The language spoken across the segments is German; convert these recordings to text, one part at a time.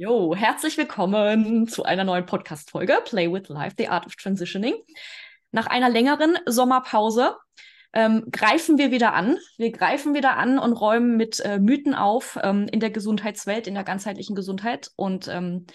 Jo, herzlich willkommen zu einer neuen Podcast-Folge Play with Life, The Art of Transitioning. Nach einer längeren Sommerpause ähm, greifen wir wieder an. Wir greifen wieder an und räumen mit äh, Mythen auf ähm, in der Gesundheitswelt, in der ganzheitlichen Gesundheit. Und ähm,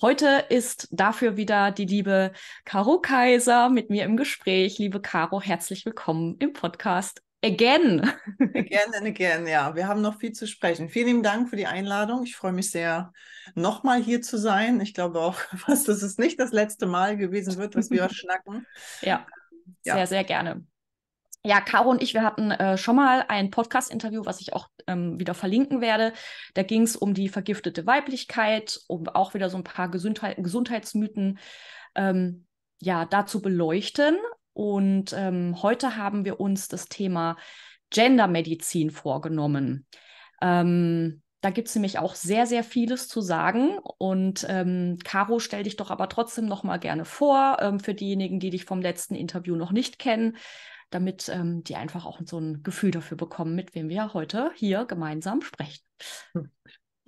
heute ist dafür wieder die liebe Caro Kaiser mit mir im Gespräch. Liebe Caro, herzlich willkommen im Podcast again. again and again, ja. Wir haben noch viel zu sprechen. Vielen lieben Dank für die Einladung. Ich freue mich sehr, nochmal hier zu sein. Ich glaube auch fast, dass es nicht das letzte Mal gewesen wird, dass wir schnacken. Ja, ähm, ja, sehr, sehr gerne. Ja, Caro und ich, wir hatten äh, schon mal ein Podcast-Interview, was ich auch ähm, wieder verlinken werde. Da ging es um die vergiftete Weiblichkeit, um auch wieder so ein paar Gesundheit Gesundheitsmythen ähm, ja, dazu beleuchten. Und ähm, heute haben wir uns das Thema Gendermedizin vorgenommen. Ähm, da gibt es nämlich auch sehr, sehr vieles zu sagen. Und ähm, Caro, stell dich doch aber trotzdem noch mal gerne vor ähm, für diejenigen, die dich vom letzten Interview noch nicht kennen, damit ähm, die einfach auch so ein Gefühl dafür bekommen, mit wem wir heute hier gemeinsam sprechen. Hm.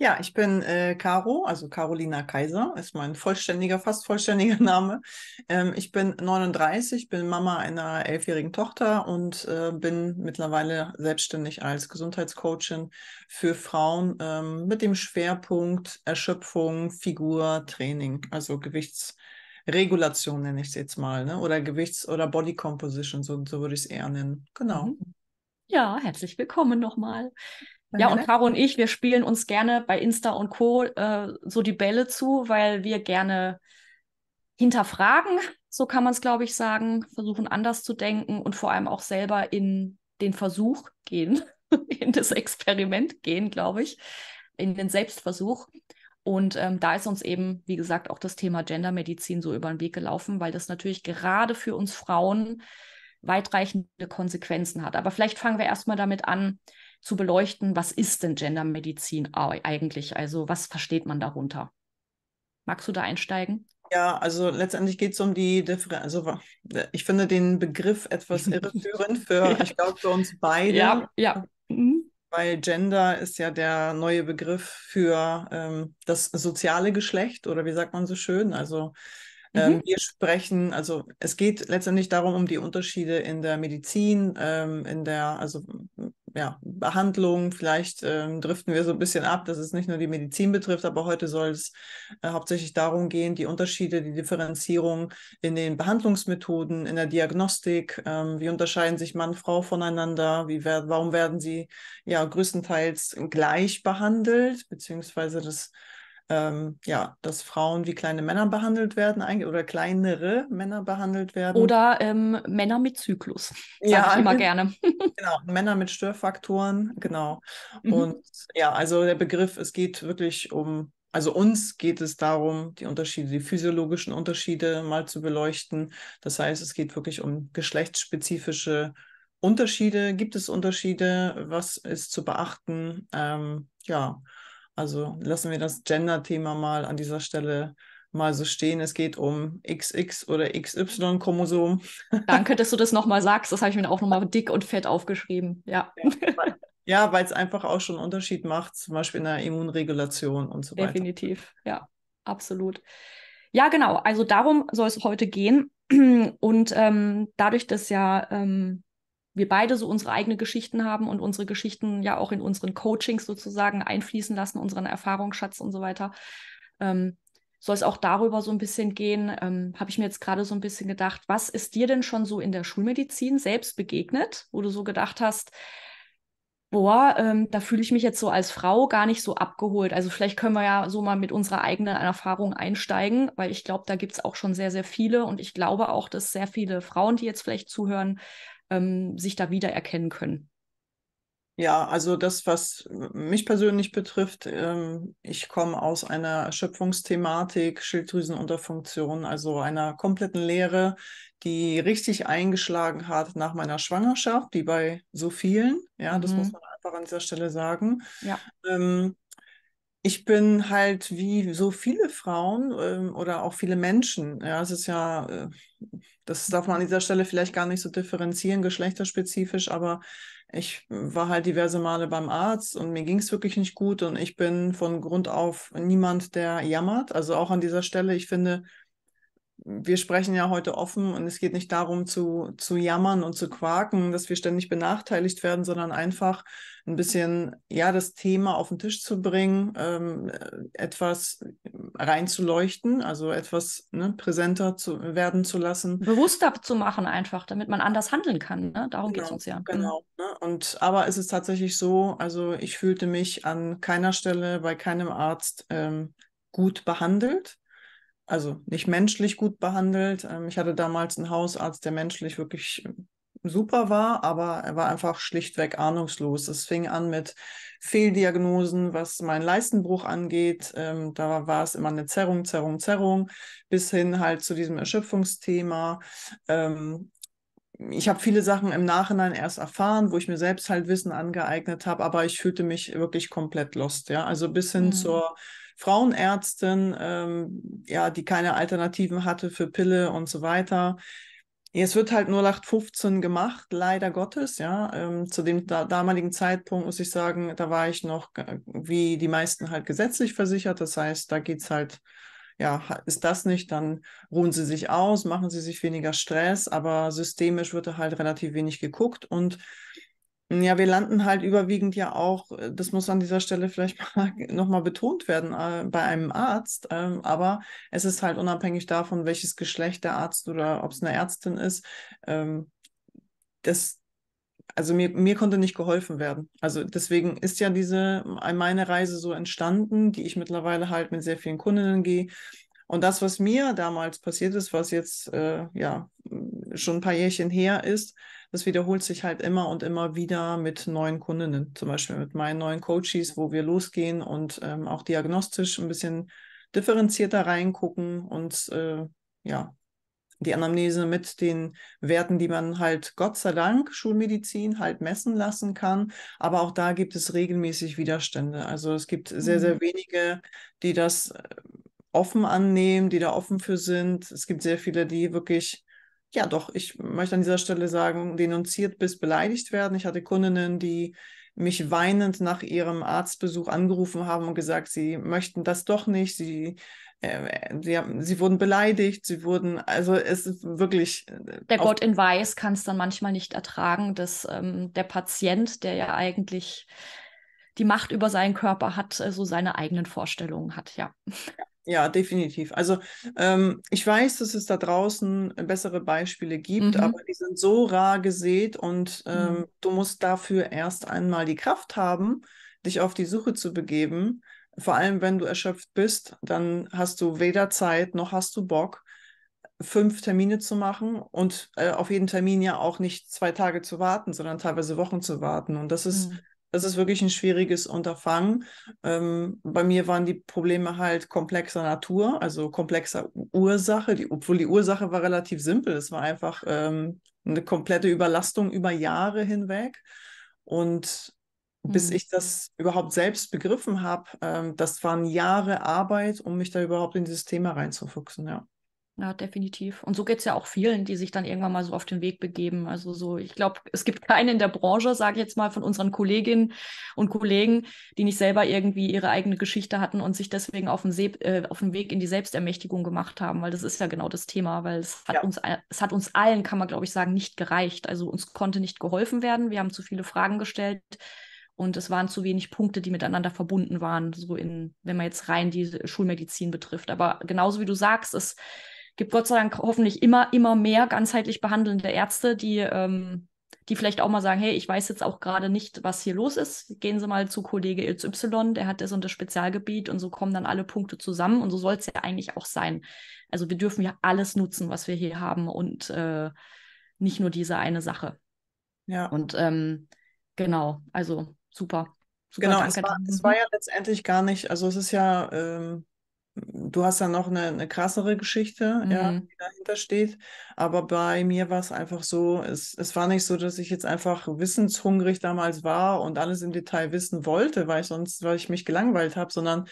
Ja, ich bin äh, Caro, also Carolina Kaiser, ist mein vollständiger, fast vollständiger Name. Ähm, ich bin 39, bin Mama einer elfjährigen Tochter und äh, bin mittlerweile selbstständig als Gesundheitscoachin für Frauen ähm, mit dem Schwerpunkt Erschöpfung, Figur, Training, also Gewichtsregulation nenne ich es jetzt mal, ne? oder Gewichts- oder Body Composition, so, so würde ich es eher nennen. Genau. Mhm. Ja, herzlich willkommen nochmal. Ja, mhm. und Caro und ich, wir spielen uns gerne bei Insta und Co. Äh, so die Bälle zu, weil wir gerne hinterfragen, so kann man es, glaube ich, sagen, versuchen anders zu denken und vor allem auch selber in den Versuch gehen, in das Experiment gehen, glaube ich, in den Selbstversuch. Und ähm, da ist uns eben, wie gesagt, auch das Thema Gendermedizin so über den Weg gelaufen, weil das natürlich gerade für uns Frauen weitreichende Konsequenzen hat. Aber vielleicht fangen wir erstmal damit an, zu beleuchten, was ist denn Gendermedizin eigentlich? Also was versteht man darunter? Magst du da einsteigen? Ja, also letztendlich geht es um die Differenz. Also ich finde den Begriff etwas irreführend für, ja. ich glaube, für uns beide. Ja, ja. Mhm. Weil Gender ist ja der neue Begriff für ähm, das soziale Geschlecht oder wie sagt man so schön? Also Mhm. Ähm, wir sprechen, also es geht letztendlich darum, um die Unterschiede in der Medizin, ähm, in der, also ja, Behandlung. Vielleicht ähm, driften wir so ein bisschen ab, dass es nicht nur die Medizin betrifft, aber heute soll es äh, hauptsächlich darum gehen, die Unterschiede, die Differenzierung in den Behandlungsmethoden, in der Diagnostik, ähm, wie unterscheiden sich Mann, Frau voneinander, wie wer warum werden sie ja größtenteils gleich behandelt, beziehungsweise das ähm, ja, dass Frauen wie kleine Männer behandelt werden oder kleinere Männer behandelt werden. Oder ähm, Männer mit Zyklus. Ja, ich immer gerne. genau, Männer mit Störfaktoren, genau. Mhm. Und ja, also der Begriff, es geht wirklich um, also uns geht es darum, die Unterschiede, die physiologischen Unterschiede mal zu beleuchten. Das heißt, es geht wirklich um geschlechtsspezifische Unterschiede. Gibt es Unterschiede? Was ist zu beachten? Ähm, ja. Also lassen wir das Gender-Thema mal an dieser Stelle mal so stehen. Es geht um XX oder XY-Chromosom. Danke, dass du das nochmal sagst. Das habe ich mir auch nochmal dick und fett aufgeschrieben. Ja. Ja, weil es einfach auch schon einen Unterschied macht, zum Beispiel in der Immunregulation und so weiter. Definitiv, ja, absolut. Ja, genau. Also darum soll es heute gehen. Und ähm, dadurch, dass ja ähm, wir beide so unsere eigenen Geschichten haben und unsere Geschichten ja auch in unseren Coachings sozusagen einfließen lassen, unseren Erfahrungsschatz und so weiter. Ähm, soll es auch darüber so ein bisschen gehen, ähm, habe ich mir jetzt gerade so ein bisschen gedacht, was ist dir denn schon so in der Schulmedizin selbst begegnet, wo du so gedacht hast, boah, ähm, da fühle ich mich jetzt so als Frau gar nicht so abgeholt. Also vielleicht können wir ja so mal mit unserer eigenen Erfahrung einsteigen, weil ich glaube, da gibt es auch schon sehr, sehr viele und ich glaube auch, dass sehr viele Frauen, die jetzt vielleicht zuhören, ähm, sich da wiedererkennen können? Ja, also das, was mich persönlich betrifft, ähm, ich komme aus einer Erschöpfungsthematik, Schilddrüsenunterfunktion, also einer kompletten Lehre, die richtig eingeschlagen hat nach meiner Schwangerschaft, wie bei so vielen. Ja, mhm. das muss man einfach an dieser Stelle sagen. Ja. Ähm, ich bin halt wie so viele Frauen ähm, oder auch viele Menschen. Ja, es ist ja äh, das darf man an dieser Stelle vielleicht gar nicht so differenzieren, geschlechterspezifisch, aber ich war halt diverse Male beim Arzt und mir ging es wirklich nicht gut und ich bin von Grund auf niemand, der jammert. Also auch an dieser Stelle, ich finde, wir sprechen ja heute offen und es geht nicht darum zu, zu jammern und zu quaken, dass wir ständig benachteiligt werden, sondern einfach ein bisschen, ja, das Thema auf den Tisch zu bringen, ähm, äh, etwas reinzuleuchten, also etwas ne, präsenter zu, werden zu lassen. Bewusster zu machen einfach, damit man anders handeln kann. Ne? Darum genau, geht es uns ja. Mhm. Genau. Ne? Und, aber es ist tatsächlich so, also ich fühlte mich an keiner Stelle bei keinem Arzt ähm, gut behandelt also nicht menschlich gut behandelt. Ähm, ich hatte damals einen Hausarzt, der menschlich wirklich ähm, super war, aber er war einfach schlichtweg ahnungslos. Es fing an mit Fehldiagnosen, was meinen Leistenbruch angeht. Ähm, da war es immer eine Zerrung, Zerrung, Zerrung, bis hin halt zu diesem Erschöpfungsthema. ich habe viele Sachen im Nachhinein erst erfahren, wo ich mir selbst halt Wissen angeeignet habe, aber ich fühlte mich wirklich komplett lost, ja. Also bis hin mhm. zur Frauenärztin, ähm, ja, die keine Alternativen hatte für Pille und so weiter. Es wird halt nur 0815 gemacht, leider Gottes, ja. Ähm, zu dem da damaligen Zeitpunkt muss ich sagen, da war ich noch äh, wie die meisten halt gesetzlich versichert. Das heißt, da geht es halt, ja, ist das nicht, dann ruhen sie sich aus, machen sie sich weniger Stress, aber systemisch wird da halt relativ wenig geguckt und ja, wir landen halt überwiegend ja auch, äh, das muss an dieser Stelle vielleicht nochmal betont werden, äh, bei einem Arzt. Ähm, aber es ist halt unabhängig davon, welches Geschlecht der Arzt oder ob es eine Ärztin ist. Ähm, das, also mir, mir konnte nicht geholfen werden. Also deswegen ist ja diese, äh, meine Reise so entstanden, die ich mittlerweile halt mit sehr vielen Kundinnen gehe. Und das, was mir damals passiert ist, was jetzt ja schon ein paar Jährchen her ist, das wiederholt sich halt immer und immer wieder mit neuen Kundinnen, zum Beispiel mit meinen neuen Coaches, wo wir losgehen und ähm, auch diagnostisch ein bisschen differenzierter reingucken und äh, ja, die Anamnese mit den Werten, die man halt Gott sei Dank Schulmedizin halt messen lassen kann. Aber auch da gibt es regelmäßig Widerstände. Also es gibt sehr, sehr mhm. wenige, die das äh, offen annehmen, die da offen für sind. Es gibt sehr viele, die wirklich ja, doch, ich möchte an dieser Stelle sagen, denunziert bis beleidigt werden. Ich hatte Kundinnen, die mich weinend nach ihrem Arztbesuch angerufen haben und gesagt, sie möchten das doch nicht, sie, äh, sie, haben, sie wurden beleidigt, sie wurden, also es ist wirklich. Äh, der Gott in Weiß kann es dann manchmal nicht ertragen, dass ähm, der Patient, der ja eigentlich die Macht über seinen Körper hat, äh, so seine eigenen Vorstellungen hat, ja. ja. Ja, definitiv. Also ähm, ich weiß, dass es da draußen äh, bessere Beispiele gibt, mhm. aber die sind so rar gesät und ähm, mhm. du musst dafür erst einmal die Kraft haben, dich auf die Suche zu begeben. Vor allem, wenn du erschöpft bist, dann hast du weder Zeit noch hast du Bock, fünf Termine zu machen und äh, auf jeden Termin ja auch nicht zwei Tage zu warten, sondern teilweise Wochen zu warten. Und das ist mhm es ist wirklich ein schwieriges Unterfangen. Ähm, bei mir waren die Probleme halt komplexer Natur, also komplexer Ursache, die, obwohl die Ursache war relativ simpel. Es war einfach ähm, eine komplette Überlastung über Jahre hinweg. Und bis mhm. ich das überhaupt selbst begriffen habe, ähm, das waren Jahre Arbeit, um mich da überhaupt in dieses Thema reinzufuchsen, ja. Ja, definitiv. Und so geht es ja auch vielen, die sich dann irgendwann mal so auf den Weg begeben. Also so, ich glaube, es gibt keinen in der Branche, sage ich jetzt mal, von unseren Kolleginnen und Kollegen, die nicht selber irgendwie ihre eigene Geschichte hatten und sich deswegen auf den, Se äh, auf den Weg in die Selbstermächtigung gemacht haben, weil das ist ja genau das Thema, weil es hat ja. uns, es hat uns allen, kann man glaube ich sagen, nicht gereicht. Also uns konnte nicht geholfen werden. Wir haben zu viele Fragen gestellt und es waren zu wenig Punkte, die miteinander verbunden waren, so in, wenn man jetzt rein die Schulmedizin betrifft. Aber genauso wie du sagst, es gibt Gott sei Dank hoffentlich immer, immer mehr ganzheitlich behandelnde Ärzte, die, ähm, die vielleicht auch mal sagen, hey, ich weiß jetzt auch gerade nicht, was hier los ist. Gehen Sie mal zu Kollege XY, der hat das und das Spezialgebiet und so kommen dann alle Punkte zusammen und so soll es ja eigentlich auch sein. Also wir dürfen ja alles nutzen, was wir hier haben und äh, nicht nur diese eine Sache. Ja. Und ähm, genau, also super. super genau, es war, es war, ja letztendlich gar nicht, also es ist ja, ähm, du hast ja noch eine, eine krassere Geschichte, mhm. ja, die dahinter steht. Aber bei mir war es einfach so, es, es war nicht so, dass ich jetzt einfach wissenshungrig damals war und alles im Detail wissen wollte, weil ich sonst, weil ich mich gelangweilt habe, sondern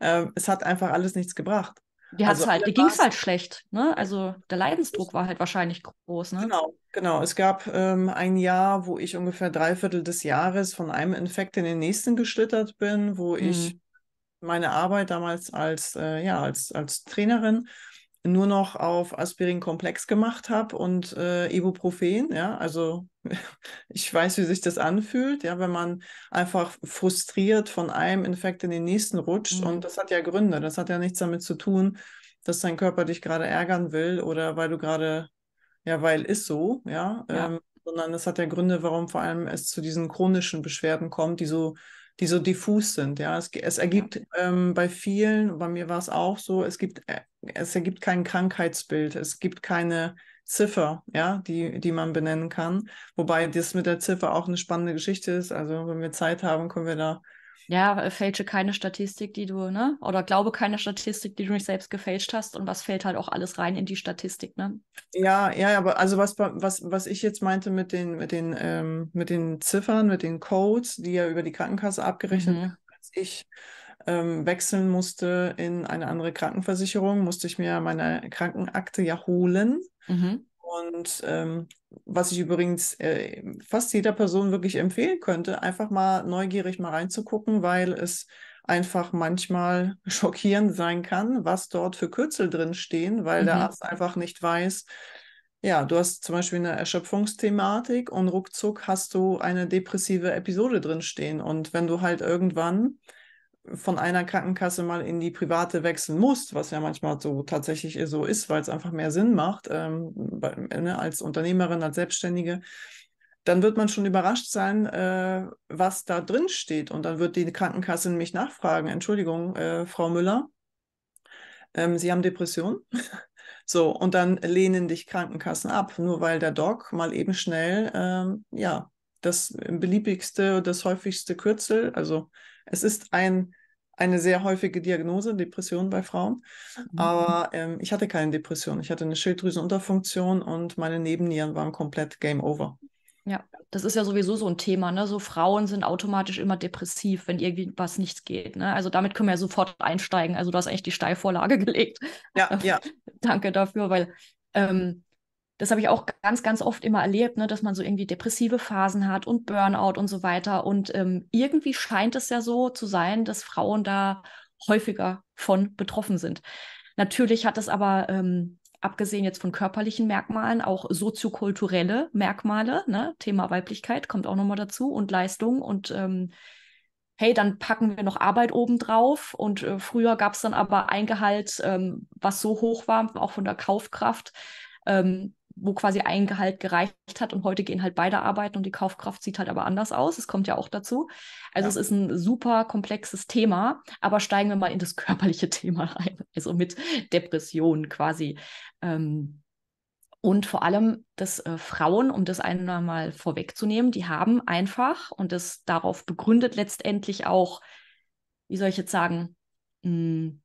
äh, es hat einfach alles nichts gebracht. Die also halt, ging es halt schlecht, ne? Also der Leidensdruck war halt wahrscheinlich groß, ne? Genau, genau. Es gab ähm, ein Jahr, wo ich ungefähr drei Viertel des Jahres von einem Infekt in den nächsten geschlittert bin, wo mhm. ich meine Arbeit damals als, äh, ja, als, als Trainerin nur noch auf Aspirin-Komplex gemacht habe und äh, Ibuprofen. Ja, also ich weiß, wie sich das anfühlt, ja, wenn man einfach frustriert von einem Infekt in den nächsten rutscht. Mhm. Und das hat ja Gründe. Das hat ja nichts damit zu tun, dass dein Körper dich gerade ärgern will oder weil du gerade, ja, weil ist so, ja. ja. Ähm, sondern das hat ja Gründe, warum vor allem es zu diesen chronischen Beschwerden kommt, die so die so diffus sind. Ja, es, es ergibt ähm, bei vielen, bei mir war es auch so, es gibt, äh, es ergibt kein Krankheitsbild, es gibt keine Ziffer, ja, die, die man benennen kann. Wobei das mit der Ziffer auch eine spannende Geschichte ist. Also wenn wir Zeit haben, können wir da ja, äh, fälsche keine Statistik, die du, ne? Oder glaube keine Statistik, die du nicht selbst gefälscht hast. Und was fällt halt auch alles rein in die Statistik, ne? Ja, ja, aber also was, was, was ich jetzt meinte mit den, mit den, ähm, mit den Ziffern, mit den Codes, die ja über die Krankenkasse abgerechnet mhm. werden, als ich ähm, wechseln musste in eine andere Krankenversicherung, musste ich mir meine Krankenakte ja holen. Mhm. Und ähm, was ich übrigens äh, fast jeder Person wirklich empfehlen könnte, einfach mal neugierig mal reinzugucken, weil es einfach manchmal schockierend sein kann, was dort für Kürzel drin stehen, weil mhm. der Arzt einfach nicht weiß, ja, du hast zum Beispiel eine Erschöpfungsthematik und ruckzuck hast du eine depressive Episode drin stehen. Und wenn du halt irgendwann von einer Krankenkasse mal in die private wechseln musst, was ja manchmal so tatsächlich so ist, weil es einfach mehr Sinn macht, ähm, bei, äh, ne, als Unternehmerin, als Selbstständige, dann wird man schon überrascht sein, äh, was da drin steht. Und dann wird die Krankenkasse mich nachfragen, Entschuldigung, äh, Frau Müller, ähm, Sie haben Depressionen. so, und dann lehnen dich Krankenkassen ab, nur weil der Doc mal eben schnell, ähm, ja, das beliebigste, das häufigste Kürzel, also es ist ein, eine sehr häufige Diagnose, Depression bei Frauen. Mhm. Aber ähm, ich hatte keine Depression. Ich hatte eine Schilddrüsenunterfunktion und meine Nebennieren waren komplett Game Over. Ja, das ist ja sowieso so ein Thema, ne? So Frauen sind automatisch immer depressiv, wenn irgendwas was nichts geht. Ne? Also damit können wir ja sofort einsteigen. Also du hast eigentlich die Steilvorlage gelegt. Ja, ja. Danke dafür, weil ähm, das habe ich auch ganz, ganz oft immer erlebt, ne, dass man so irgendwie depressive Phasen hat und Burnout und so weiter. Und ähm, irgendwie scheint es ja so zu sein, dass Frauen da häufiger von betroffen sind. Natürlich hat es aber ähm, abgesehen jetzt von körperlichen Merkmalen, auch soziokulturelle Merkmale, ne? Thema Weiblichkeit kommt auch nochmal dazu und Leistung und ähm, hey, dann packen wir noch Arbeit obendrauf und äh, früher gab es dann aber ein Gehalt, ähm, was so hoch war, auch von der Kaufkraft, ähm, wo quasi ein Gehalt gereicht hat und heute gehen halt beide arbeiten und die Kaufkraft sieht halt aber anders aus. Es kommt ja auch dazu. Also ja. es ist ein super komplexes Thema, aber steigen wir mal in das körperliche Thema rein, also mit Depressionen quasi. Ähm, und vor allem, dass äh, Frauen, um das einmal vorwegzunehmen, die haben einfach, und das darauf begründet letztendlich auch, wie soll ich jetzt sagen, mh, hm,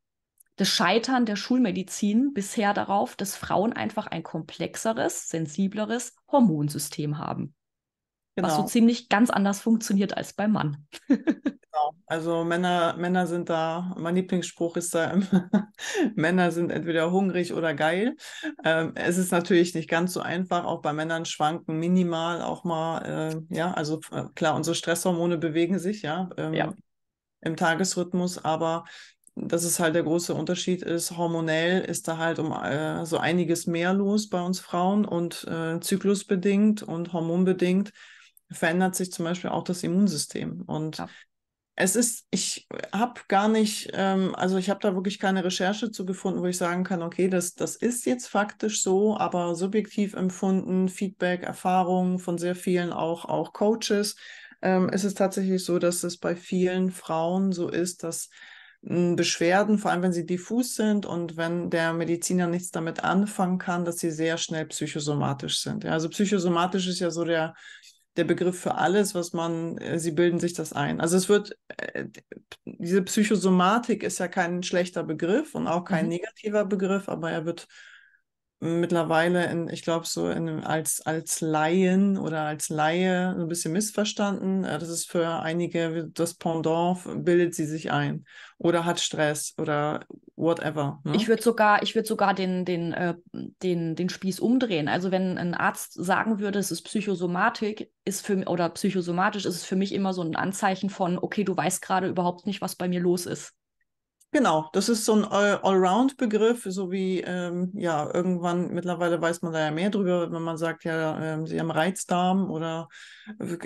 das Scheitern der Schulmedizin bisher darauf, dass Frauen einfach ein komplexeres, sensibleres Hormonsystem haben. Genau. Was so genau. ziemlich ganz anders funktioniert als beim Mann. genau. Also Männer, Männer sind da, mein Lieblingsspruch ist da, Männer sind entweder hungrig oder geil. Ähm, es ist natürlich nicht ganz so einfach. Auch bei Männern schwanken minimal auch mal, äh, ja, also äh, klar, unsere Stresshormone bewegen sich, ja. Ähm, ja im Tagesrhythmus, aber dass es halt der große Unterschied ist, hormonell ist da halt um äh, so einiges mehr los bei uns Frauen und äh, zyklusbedingt und hormonbedingt verändert sich zum Beispiel auch das Immunsystem. Und ja. es ist, ich habe gar nicht, ähm, also ich habe da wirklich keine Recherche zu gefunden, wo ich sagen kann, okay, das, das ist jetzt faktisch so, aber subjektiv empfunden, Feedback, Erfahrungen von sehr vielen, auch, auch Coaches, ähm, ist es tatsächlich so, dass es bei vielen Frauen so ist, dass Beschwerden, vor allem wenn sie diffus sind und wenn der Mediziner nichts damit anfangen kann, dass sie sehr schnell psychosomatisch sind. Ja, also psychosomatisch ist ja so der, der Begriff für alles, was man, äh, sie bilden sich das ein. Also es wird, äh, diese Psychosomatik ist ja kein schlechter Begriff und auch kein mhm. negativer Begriff, aber er wird mittlerweile in, ich glaube, so in, als, als Laien oder als Laie ein bisschen missverstanden. Äh, das ist für einige das Pendant, bildet sie sich ein oder hat Stress oder whatever. Ne? Ich würde sogar, ich würd sogar den, den, äh, den, den Spieß umdrehen. Also wenn ein Arzt sagen würde, es ist Psychosomatik, ist für oder psychosomatisch ist es für mich immer so ein Anzeichen von, okay, du weißt gerade überhaupt nicht, was bei mir los ist. Genau, das ist so ein Allround-Begriff, so wie, ähm, ja, irgendwann, mittlerweile weiß man da ja mehr drüber, wenn man sagt, ja, ähm, sie haben Reizdarm oder, äh,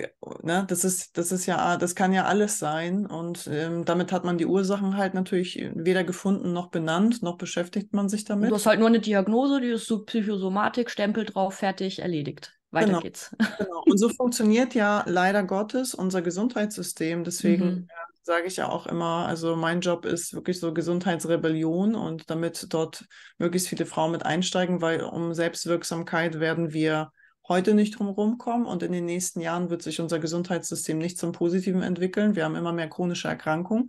ne, das ist, das ist ja, das kann ja alles sein und ähm, damit hat man die Ursachen halt natürlich weder gefunden noch benannt, noch beschäftigt man sich damit. Du hast halt nur eine Diagnose, die ist so Psychosomatik, Stempel drauf, fertig, erledigt. Weiter genau. geht's. Genau. Und so funktioniert ja leider Gottes unser Gesundheitssystem. Deswegen mhm sage ich ja auch immer, also mein Job ist wirklich so Gesundheitsrebellion und damit dort möglichst viele Frauen mit einsteigen, weil um Selbstwirksamkeit werden wir heute nicht drumherum kommen und in den nächsten Jahren wird sich unser Gesundheitssystem nicht zum Positiven entwickeln. Wir haben immer mehr chronische Erkrankungen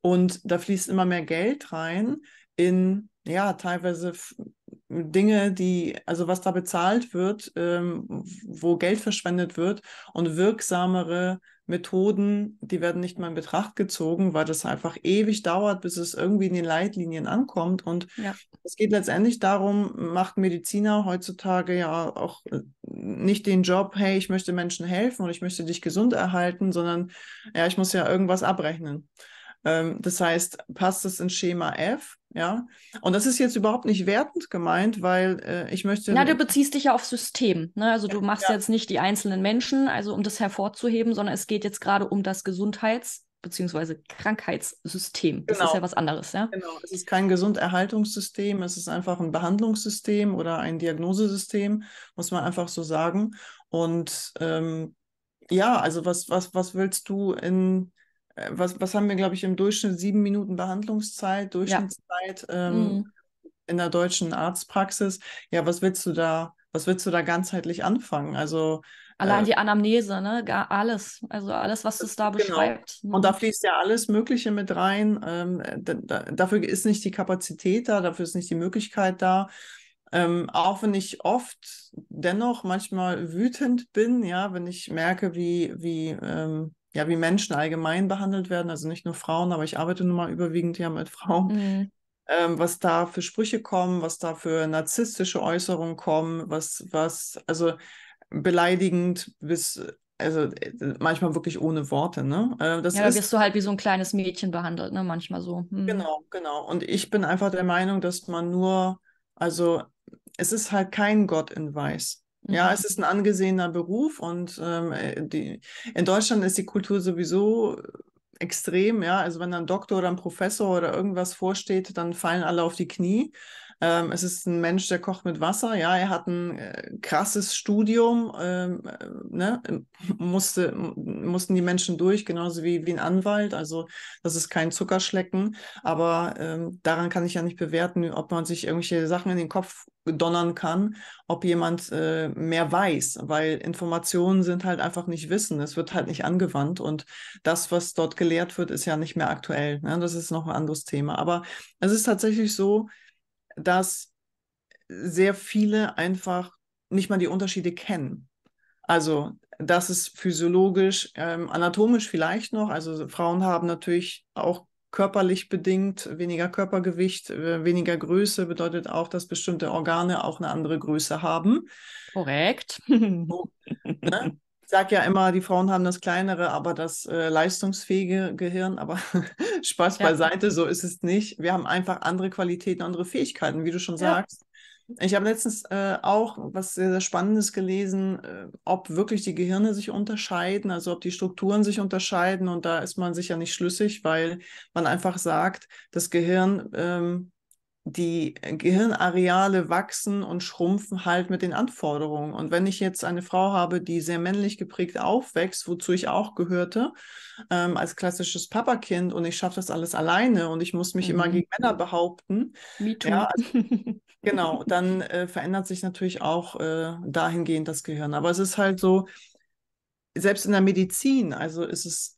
und da fließt immer mehr Geld rein in ja teilweise Dinge, die, also was da bezahlt wird, ähm, wo Geld verschwendet wird und wirksamere Methoden, die werden nicht mal in Betracht gezogen, weil das einfach ewig dauert, bis es irgendwie in den Leitlinien ankommt. Und ja. es geht letztendlich darum, macht Mediziner heutzutage ja auch äh, nicht den Job, hey, ich möchte Menschen helfen und ich möchte dich gesund erhalten, sondern ja, ich muss ja irgendwas abrechnen. Ähm, das heißt, passt es in Schema F? Ja, und das ist jetzt überhaupt nicht wertend gemeint, weil äh, ich möchte. Na, du beziehst dich ja auf System. Ne? Also du machst ja. jetzt nicht die einzelnen Menschen, also um das hervorzuheben, sondern es geht jetzt gerade um das Gesundheits- bzw. Krankheitssystem. Das genau. ist ja was anderes, ja. Genau, es ist kein Gesunderhaltungssystem, es ist einfach ein Behandlungssystem oder ein Diagnosesystem, muss man einfach so sagen. Und ähm, ja, also was, was, was willst du in äh, was, was haben wir, glaube ich, im Durchschnitt sieben Minuten Behandlungszeit, Durchschnittszeit ja. ähm, mhm. in der deutschen Arztpraxis. Ja, was willst du da, was willst du da ganzheitlich anfangen? Also Allein äh, die Anamnese, ne? Gar alles. Also alles, was äh, es da genau. beschreibt. Ne? Und da mhm. fließt ja alles Mögliche mit rein. Ähm, da, da, dafür ist nicht die Kapazität da, dafür ist nicht die Möglichkeit da. Ähm, auch wenn ich oft dennoch manchmal wütend bin, ja, wenn ich merke, wie, wie ähm, ja, wie Menschen allgemein behandelt werden, also nicht nur Frauen, aber ich arbeite nun mal überwiegend ja mit Frauen. Mhm. Ähm, was da für Sprüche kommen, was da für narzisstische Äußerungen kommen, was, was, also beleidigend bis, also äh, manchmal wirklich ohne Worte, ne? Äh, das ja, da wirst du halt wie so ein kleines Mädchen behandelt, ne? Manchmal so. Hm. Genau, genau. Und ich bin einfach der Meinung, dass man nur, also es ist halt kein Gott in Weiß. Ja, mhm. es ist ein angesehener Beruf und ähm, äh, die, in Deutschland ist die Kultur sowieso extrem, ja. Also wenn ein Doktor oder ein Professor oder irgendwas vorsteht, dann fallen alle auf die Knie. Ähm, es ist ein Mensch, der kocht mit Wasser. Ja, er hat ein äh, krasses Studium, ähm, äh, ne? Ähm, musste, mussten die Menschen durch, genauso wie, wie ein Anwalt. Also das ist kein Zuckerschlecken. Aber ähm, daran kann ich ja nicht bewerten, ob man sich irgendwelche Sachen in den Kopf donnern kann, ob jemand äh, mehr weiß, weil Informationen sind halt einfach nicht Wissen. Es wird halt nicht angewandt und das, was dort gelehrt wird, ist ja nicht mehr aktuell. Ne? Das ist noch ein anderes Thema. Aber es ist tatsächlich so, dass sehr viele einfach nicht mal die Unterschiede kennen. Also das ist physiologisch, ähm, anatomisch vielleicht noch. Also Frauen haben natürlich auch körperlich bedingt weniger Körpergewicht, äh, weniger Größe bedeutet auch, dass bestimmte Organe auch eine andere Größe haben. Korrekt. ne? sage ja immer, die Frauen haben das kleinere, aber das äh, leistungsfähige Gehirn. Aber Spaß ja. beiseite, so ist es nicht. Wir haben einfach andere Qualitäten, andere Fähigkeiten, wie du schon sagst. Ja. Ich habe letztens äh, auch was sehr, sehr Spannendes gelesen, äh, ob wirklich die Gehirne sich unterscheiden, also ob die Strukturen sich unterscheiden. Und da ist man sich ja nicht schlüssig, weil man einfach sagt, das Gehirn ähm, die Gehirnareale wachsen und schrumpfen halt mit den Anforderungen. Und wenn ich jetzt eine Frau habe, die sehr männlich geprägt aufwächst, wozu ich auch gehörte, ähm, als klassisches Papakind und ich schaffe das alles alleine und ich muss mich mhm. immer gegen Männer behaupten. Ja, also, genau, dann äh, verändert sich natürlich auch äh, dahingehend das Gehirn. Aber es ist halt so, selbst in der Medizin, also ist es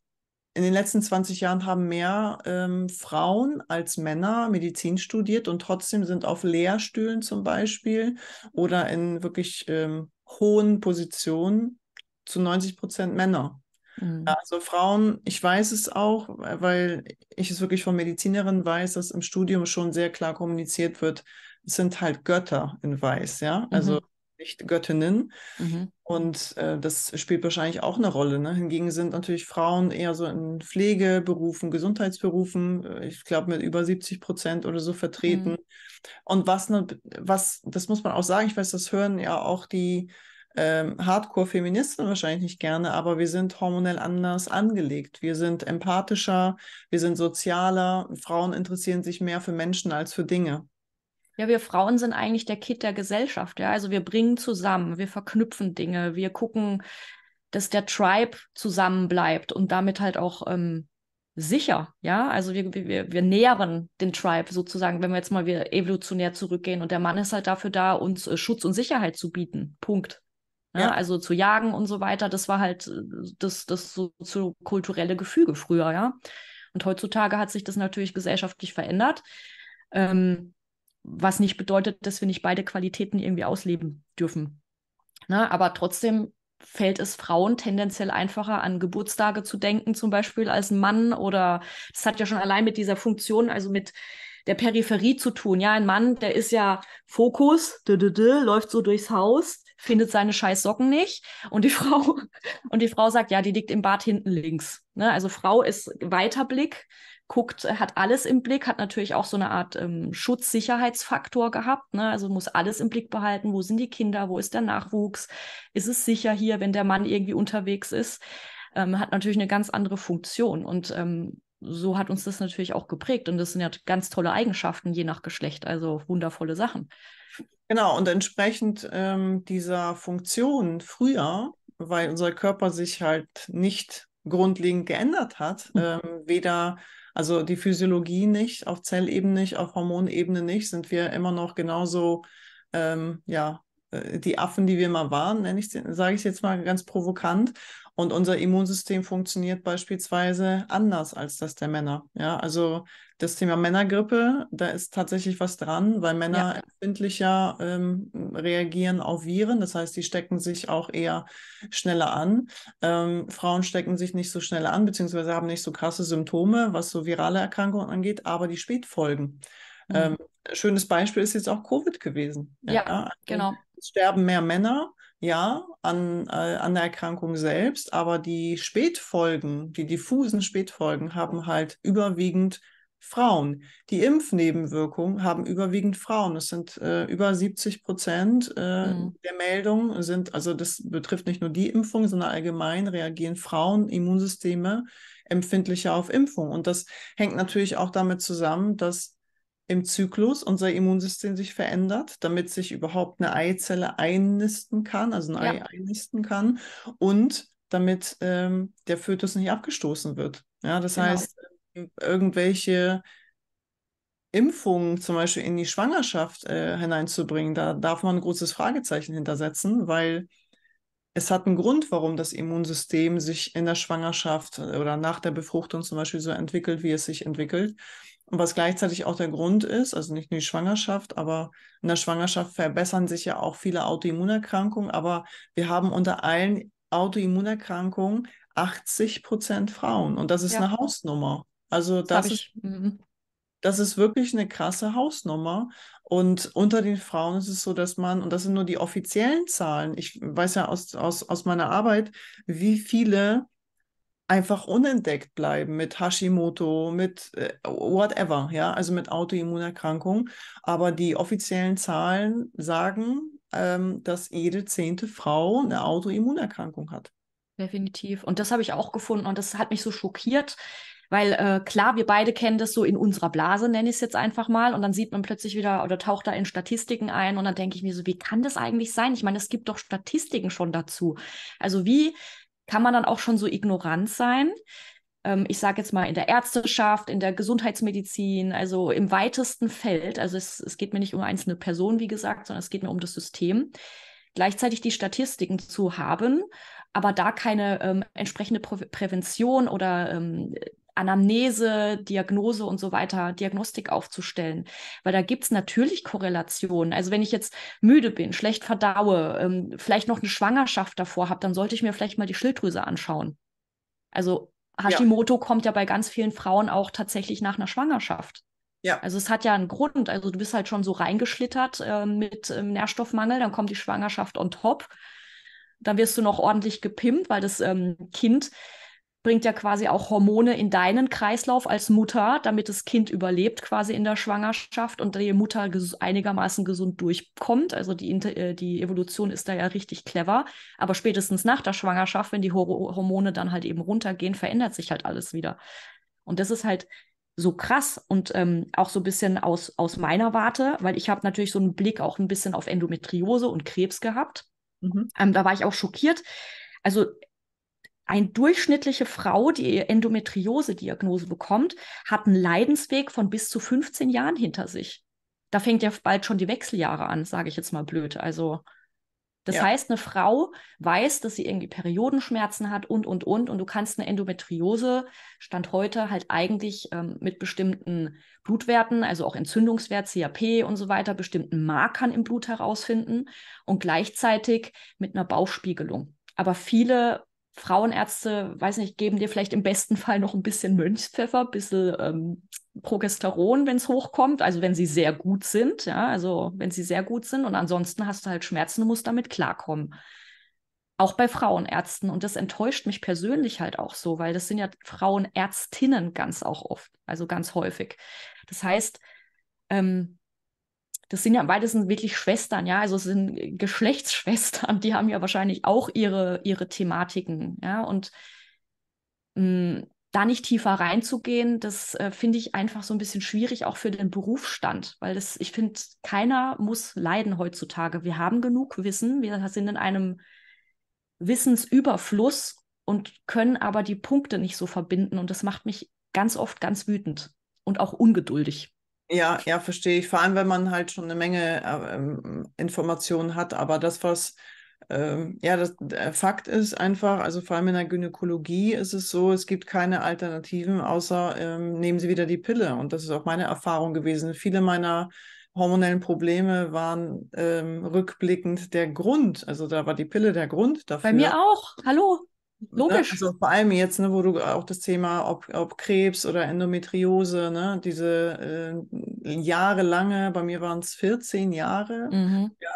in den letzten 20 Jahren haben mehr ähm, Frauen als Männer Medizin studiert und trotzdem sind auf Lehrstühlen zum Beispiel oder in wirklich ähm, hohen Positionen zu 90 Prozent Männer. Mhm. Also Frauen, ich weiß es auch, weil ich es wirklich von Medizinerinnen weiß, dass im Studium schon sehr klar kommuniziert wird, es sind halt Götter in Weiß, ja. Also mhm. Lichtgöttinnen. Mhm. Und äh, das spielt wahrscheinlich auch eine Rolle. Ne? Hingegen sind natürlich Frauen eher so in Pflegeberufen, Gesundheitsberufen, äh, ich glaube mit über 70 Prozent oder so vertreten. Mhm. Und was, ne, was, das muss man auch sagen, ich weiß, das hören ja auch die ähm, Hardcore-Feministen wahrscheinlich nicht gerne, aber wir sind hormonell anders angelegt. Wir sind empathischer, wir sind sozialer. Frauen interessieren sich mehr für Menschen als für Dinge ja, wir Frauen sind eigentlich der Kit der Gesellschaft, ja. Also wir bringen zusammen, wir verknüpfen Dinge, wir gucken, dass der Tribe zusammen bleibt und damit halt auch ähm, sicher, ja. Also wir, wir, wir nähren den Tribe sozusagen, wenn wir jetzt mal wieder evolutionär zurückgehen. Und der Mann ist halt dafür da, uns äh, Schutz und Sicherheit zu bieten. Punkt. Ja. Ne? Ja, also zu jagen und so weiter, das war halt äh, das, das so, so kulturelle Gefüge früher, ja. Und heutzutage hat sich das natürlich gesellschaftlich verändert. Ähm, was nicht bedeutet, dass wir nicht beide Qualitäten irgendwie ausleben dürfen. Ne? Aber trotzdem fällt es Frauen tendenziell einfacher, an Geburtstage zu denken, zum Beispiel als ein Mann oder das hat ja schon allein mit dieser Funktion, also mit der Peripherie zu tun. Ja, ein Mann, der ist ja Fokus, d -d -d, läuft so durchs Haus, findet seine scheiß Socken nicht und die Frau und die Frau sagt, ja, die liegt im Bad hinten links. Ne? Also Frau ist Weiterblick, guckt, äh, hat alles im Blick, hat natürlich auch so eine Art ähm, Schutzsicherheitsfaktor gehabt. Ne? Also muss alles im Blick behalten, wo sind die Kinder, wo ist der Nachwuchs, ist es sicher hier, wenn der Mann irgendwie unterwegs ist. Ähm, hat natürlich eine ganz andere Funktion. Und ähm, so hat uns das natürlich auch geprägt. Und das sind ja ganz tolle Eigenschaften, je nach Geschlecht, also wundervolle Sachen. Genau, und entsprechend ähm, dieser Funktion früher, weil unser Körper sich halt nicht grundlegend geändert hat, mhm. ähm, weder also die Physiologie nicht, auf Zellebene nicht, auf Hormonebene nicht, sind wir immer noch genauso, ähm, ja, äh, die Affen, die wir mal waren, nenne ich, sage ich jetzt mal ganz provokant. Und unser Immunsystem funktioniert beispielsweise anders als das der Männer. Ja, also das Thema Männergrippe, da ist tatsächlich was dran, weil Männer ja. empfindlicher ähm, reagieren auf Viren. Das heißt, die stecken sich auch eher schneller an. Ähm, Frauen stecken sich nicht so schnell an, beziehungsweise haben nicht so krasse Symptome, was so virale Erkrankungen angeht, aber die Spätfolgen. Mhm. Ähm, schönes Beispiel ist jetzt auch Covid gewesen. Ja, ja. Also genau. Es sterben mehr Männer, ja, an, äh, an der Erkrankung selbst, aber die Spätfolgen, die diffusen Spätfolgen haben halt überwiegend Frauen. Die Impfnebenwirkungen haben überwiegend Frauen. Es sind äh, über 70 Prozent äh, mhm. der Meldungen sind, also das betrifft nicht nur die Impfung, sondern allgemein reagieren Frauen, Immunsysteme empfindlicher auf Impfung. Und das hängt natürlich auch damit zusammen, dass im Zyklus unser Immunsystem sich verändert, damit sich überhaupt eine Eizelle einnisten kann, also ein Ei einnisten kann und damit ähm, der Fötus nicht abgestoßen wird. Ja, das genau. heißt, irgendwelche Impfungen zum Beispiel in die Schwangerschaft äh, hineinzubringen, da darf man ein großes Fragezeichen hintersetzen, weil es hat einen Grund, warum das Immunsystem sich in der Schwangerschaft äh, oder nach der Befruchtung zum Beispiel so entwickelt, wie es sich entwickelt. Und was gleichzeitig auch der Grund ist, also nicht nur die Schwangerschaft, aber in der Schwangerschaft verbessern sich ja auch viele Autoimmunerkrankungen, aber wir haben unter allen Autoimmunerkrankungen 80 Prozent Frauen und das ist ja. eine Hausnummer. Also das, das ist, mhm. das ist wirklich eine krasse Hausnummer. Und unter den Frauen ist es so, dass man, und das sind nur die offiziellen Zahlen, ich weiß ja aus, aus, aus meiner Arbeit, wie viele einfach unentdeckt bleiben mit Hashimoto, mit äh, whatever, ja, also mit Autoimmunerkrankungen. Aber die offiziellen Zahlen sagen, ähm, dass jede zehnte Frau eine Autoimmunerkrankung hat. Definitiv. Und das habe ich auch gefunden und das hat mich so schockiert, weil äh, klar, wir beide kennen das so in unserer Blase, nenne ich es jetzt einfach mal. Und dann sieht man plötzlich wieder oder taucht da in Statistiken ein. Und dann denke ich mir so, wie kann das eigentlich sein? Ich meine, es gibt doch Statistiken schon dazu. Also wie kann man dann auch schon so ignorant sein? Ähm, ich sage jetzt mal in der Ärzteschaft, in der Gesundheitsmedizin, also im weitesten Feld. Also es, es geht mir nicht um einzelne Personen, wie gesagt, sondern es geht mir um das System. Gleichzeitig die Statistiken zu haben aber da keine ähm, entsprechende Prä Prävention oder ähm, Anamnese, Diagnose und so weiter, Diagnostik aufzustellen. Weil da gibt es natürlich Korrelationen. Also wenn ich jetzt müde bin, schlecht verdaue, ähm, vielleicht noch eine Schwangerschaft davor habe, dann sollte ich mir vielleicht mal die Schilddrüse anschauen. Also Hashimoto ja. kommt ja bei ganz vielen Frauen auch tatsächlich nach einer Schwangerschaft. Ja. Also es hat ja einen Grund. Also du bist halt schon so reingeschlittert äh, mit ähm, Nährstoffmangel, dann kommt die Schwangerschaft on top. Dann wirst du noch ordentlich gepimpt, weil das ähm, Kind bringt ja quasi auch Hormone in deinen Kreislauf als Mutter, damit das Kind überlebt quasi in der Schwangerschaft und die Mutter ges einigermaßen gesund durchkommt. Also die, Inter äh, die Evolution ist da ja richtig clever. Aber spätestens nach der Schwangerschaft, wenn die Hor Hormone dann halt eben runtergehen, verändert sich halt alles wieder. Und das ist halt so krass und ähm, auch so ein bisschen aus, aus meiner Warte, weil ich habe natürlich so einen Blick auch ein bisschen auf Endometriose und Krebs gehabt. Mhm. Ähm, da war ich auch schockiert. Also eine durchschnittliche Frau, die Endometriose-Diagnose bekommt, hat einen Leidensweg von bis zu 15 Jahren hinter sich. Da fängt ja bald schon die Wechseljahre an, sage ich jetzt mal blöd. Also das ja. heißt, eine Frau weiß, dass sie irgendwie Periodenschmerzen hat und, und, und. Und du kannst eine Endometriose, Stand heute, halt eigentlich ähm, mit bestimmten Blutwerten, also auch Entzündungswert, CAP und so weiter, bestimmten Markern im Blut herausfinden und gleichzeitig mit einer Bauchspiegelung. Aber viele Frauenärzte, weiß nicht, geben dir vielleicht im besten Fall noch ein bisschen Mönchspfeffer, ein bisschen ähm, Progesteron, wenn es hochkommt, also wenn sie sehr gut sind, ja, also wenn sie sehr gut sind und ansonsten hast du halt Schmerzen, und musst damit klarkommen. Auch bei Frauenärzten und das enttäuscht mich persönlich halt auch so, weil das sind ja Frauenärztinnen ganz auch oft, also ganz häufig. Das heißt, ähm, das sind ja beides wirklich Schwestern, ja, also es sind Geschlechtsschwestern, die haben ja wahrscheinlich auch ihre, ihre Thematiken, ja, und mh, mm, da nicht tiefer reinzugehen, das äh, finde ich einfach so ein bisschen schwierig, auch für den Berufsstand, weil das, ich finde, keiner muss leiden heutzutage. Wir haben genug Wissen, wir sind in einem Wissensüberfluss und können aber die Punkte nicht so verbinden und das macht mich ganz oft ganz wütend und auch ungeduldig. Ja, ja, verstehe ich. Vor allem, wenn man halt schon eine Menge äh, ähm, Informationen hat. Aber das, was ähm, ja, das, der äh, Fakt ist einfach, also vor allem in der Gynäkologie ist es so, es gibt keine Alternativen, außer ähm, nehmen Sie wieder die Pille. Und das ist auch meine Erfahrung gewesen. Viele meiner hormonellen Probleme waren ähm, rückblickend der Grund. Also da war die Pille der Grund dafür. Bei mir auch. Hallo. Ne? Logisch. Also vor allem jetzt, ne, wo du auch das Thema, ob, ob Krebs oder Endometriose, ne, diese äh, jahrelange, bei mir waren es 14 Jahre, mhm. ja,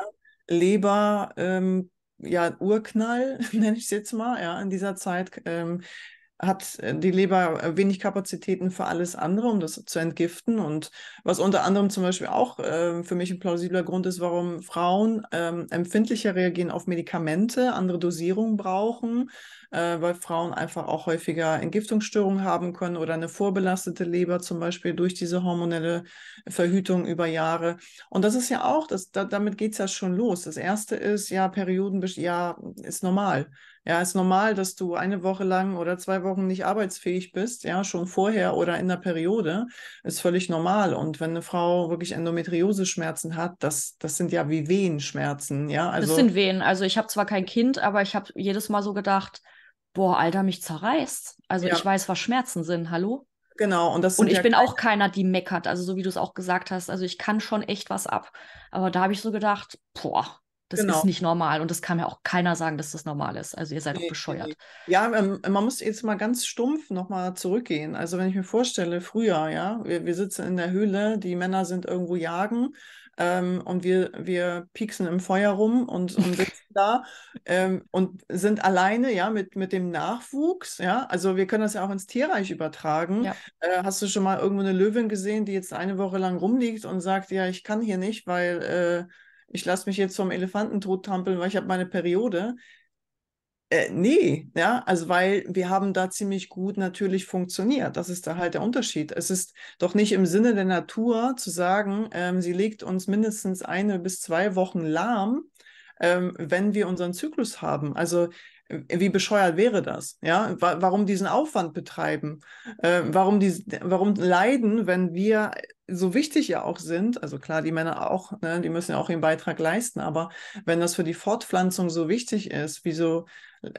Leber, ähm, ja, Urknall, nenne ich es jetzt mal, ja, in dieser Zeit ähm, hat äh, die Leber äh, wenig Kapazitäten für alles andere, um das zu entgiften. Und was unter anderem zum Beispiel auch äh, für mich ein plausibler Grund ist, warum Frauen ähm, empfindlicher reagieren auf Medikamente, andere Dosierungen brauchen äh, weil Frauen einfach auch häufiger Entgiftungsstörungen haben können oder eine vorbelastete Leber zum Beispiel durch diese hormonelle Verhütung über Jahre. Und das ist ja auch, das, da, damit geht es ja schon los. Das erste ist, ja, Perioden, ja, ist normal. Ja, ist normal, dass du eine Woche lang oder zwei Wochen nicht arbeitsfähig bist, ja, schon vorher oder in der Periode, ist völlig normal. Und wenn eine Frau wirklich Endometriose-Schmerzen hat, das, das sind ja wie Wehenschmerzen, ja. Also, das sind Wehen. Also ich habe zwar kein Kind, aber ich habe jedes Mal so gedacht, boah, Alter, mich zerreißt. Also ja. ich weiß, was Schmerzen sind, hallo? Genau, und das Und ich ja bin auch keiner, die meckert, also so wie du es auch gesagt hast. Also ich kann schon echt was ab. Aber da habe ich so gedacht, boah, das genau. ist nicht normal. Und das kann mir auch keiner sagen, dass das normal ist. Also ihr seid nee, doch bescheuert. Nee. Ja, ähm, man muss jetzt mal ganz stumpf nochmal zurückgehen. Also wenn ich mir vorstelle, früher, ja, wir, wir sitzen in der Höhle, die Männer sind irgendwo jagen ähm, und wir, wir pieksen im Feuer rum und, und sitzen da ähm, und sind alleine, ja, mit, mit dem Nachwuchs, ja, also wir können das ja auch ins Tierreich übertragen. Ja. Äh, hast du schon mal irgendwo eine Löwin gesehen, die jetzt eine Woche lang rumliegt und sagt, ja, ich kann hier nicht, weil äh, ich lasse mich jetzt vom Elefanten tot trampeln, weil ich habe meine Periode. Äh, nee, ja, also weil wir haben da ziemlich gut natürlich funktioniert. Das ist da halt der Unterschied. Es ist doch nicht im Sinne der Natur zu sagen, ähm, sie legt uns mindestens eine bis zwei Wochen lahm, ähm, wenn wir unseren Zyklus haben. Also wie bescheuert wäre das? Ja, warum diesen Aufwand betreiben? Äh, warum, die, warum leiden, wenn wir äh, so wichtig ja auch sind? Also klar, die Männer auch, ne? die müssen ja auch ihren Beitrag leisten, aber wenn das für die Fortpflanzung so wichtig ist, wieso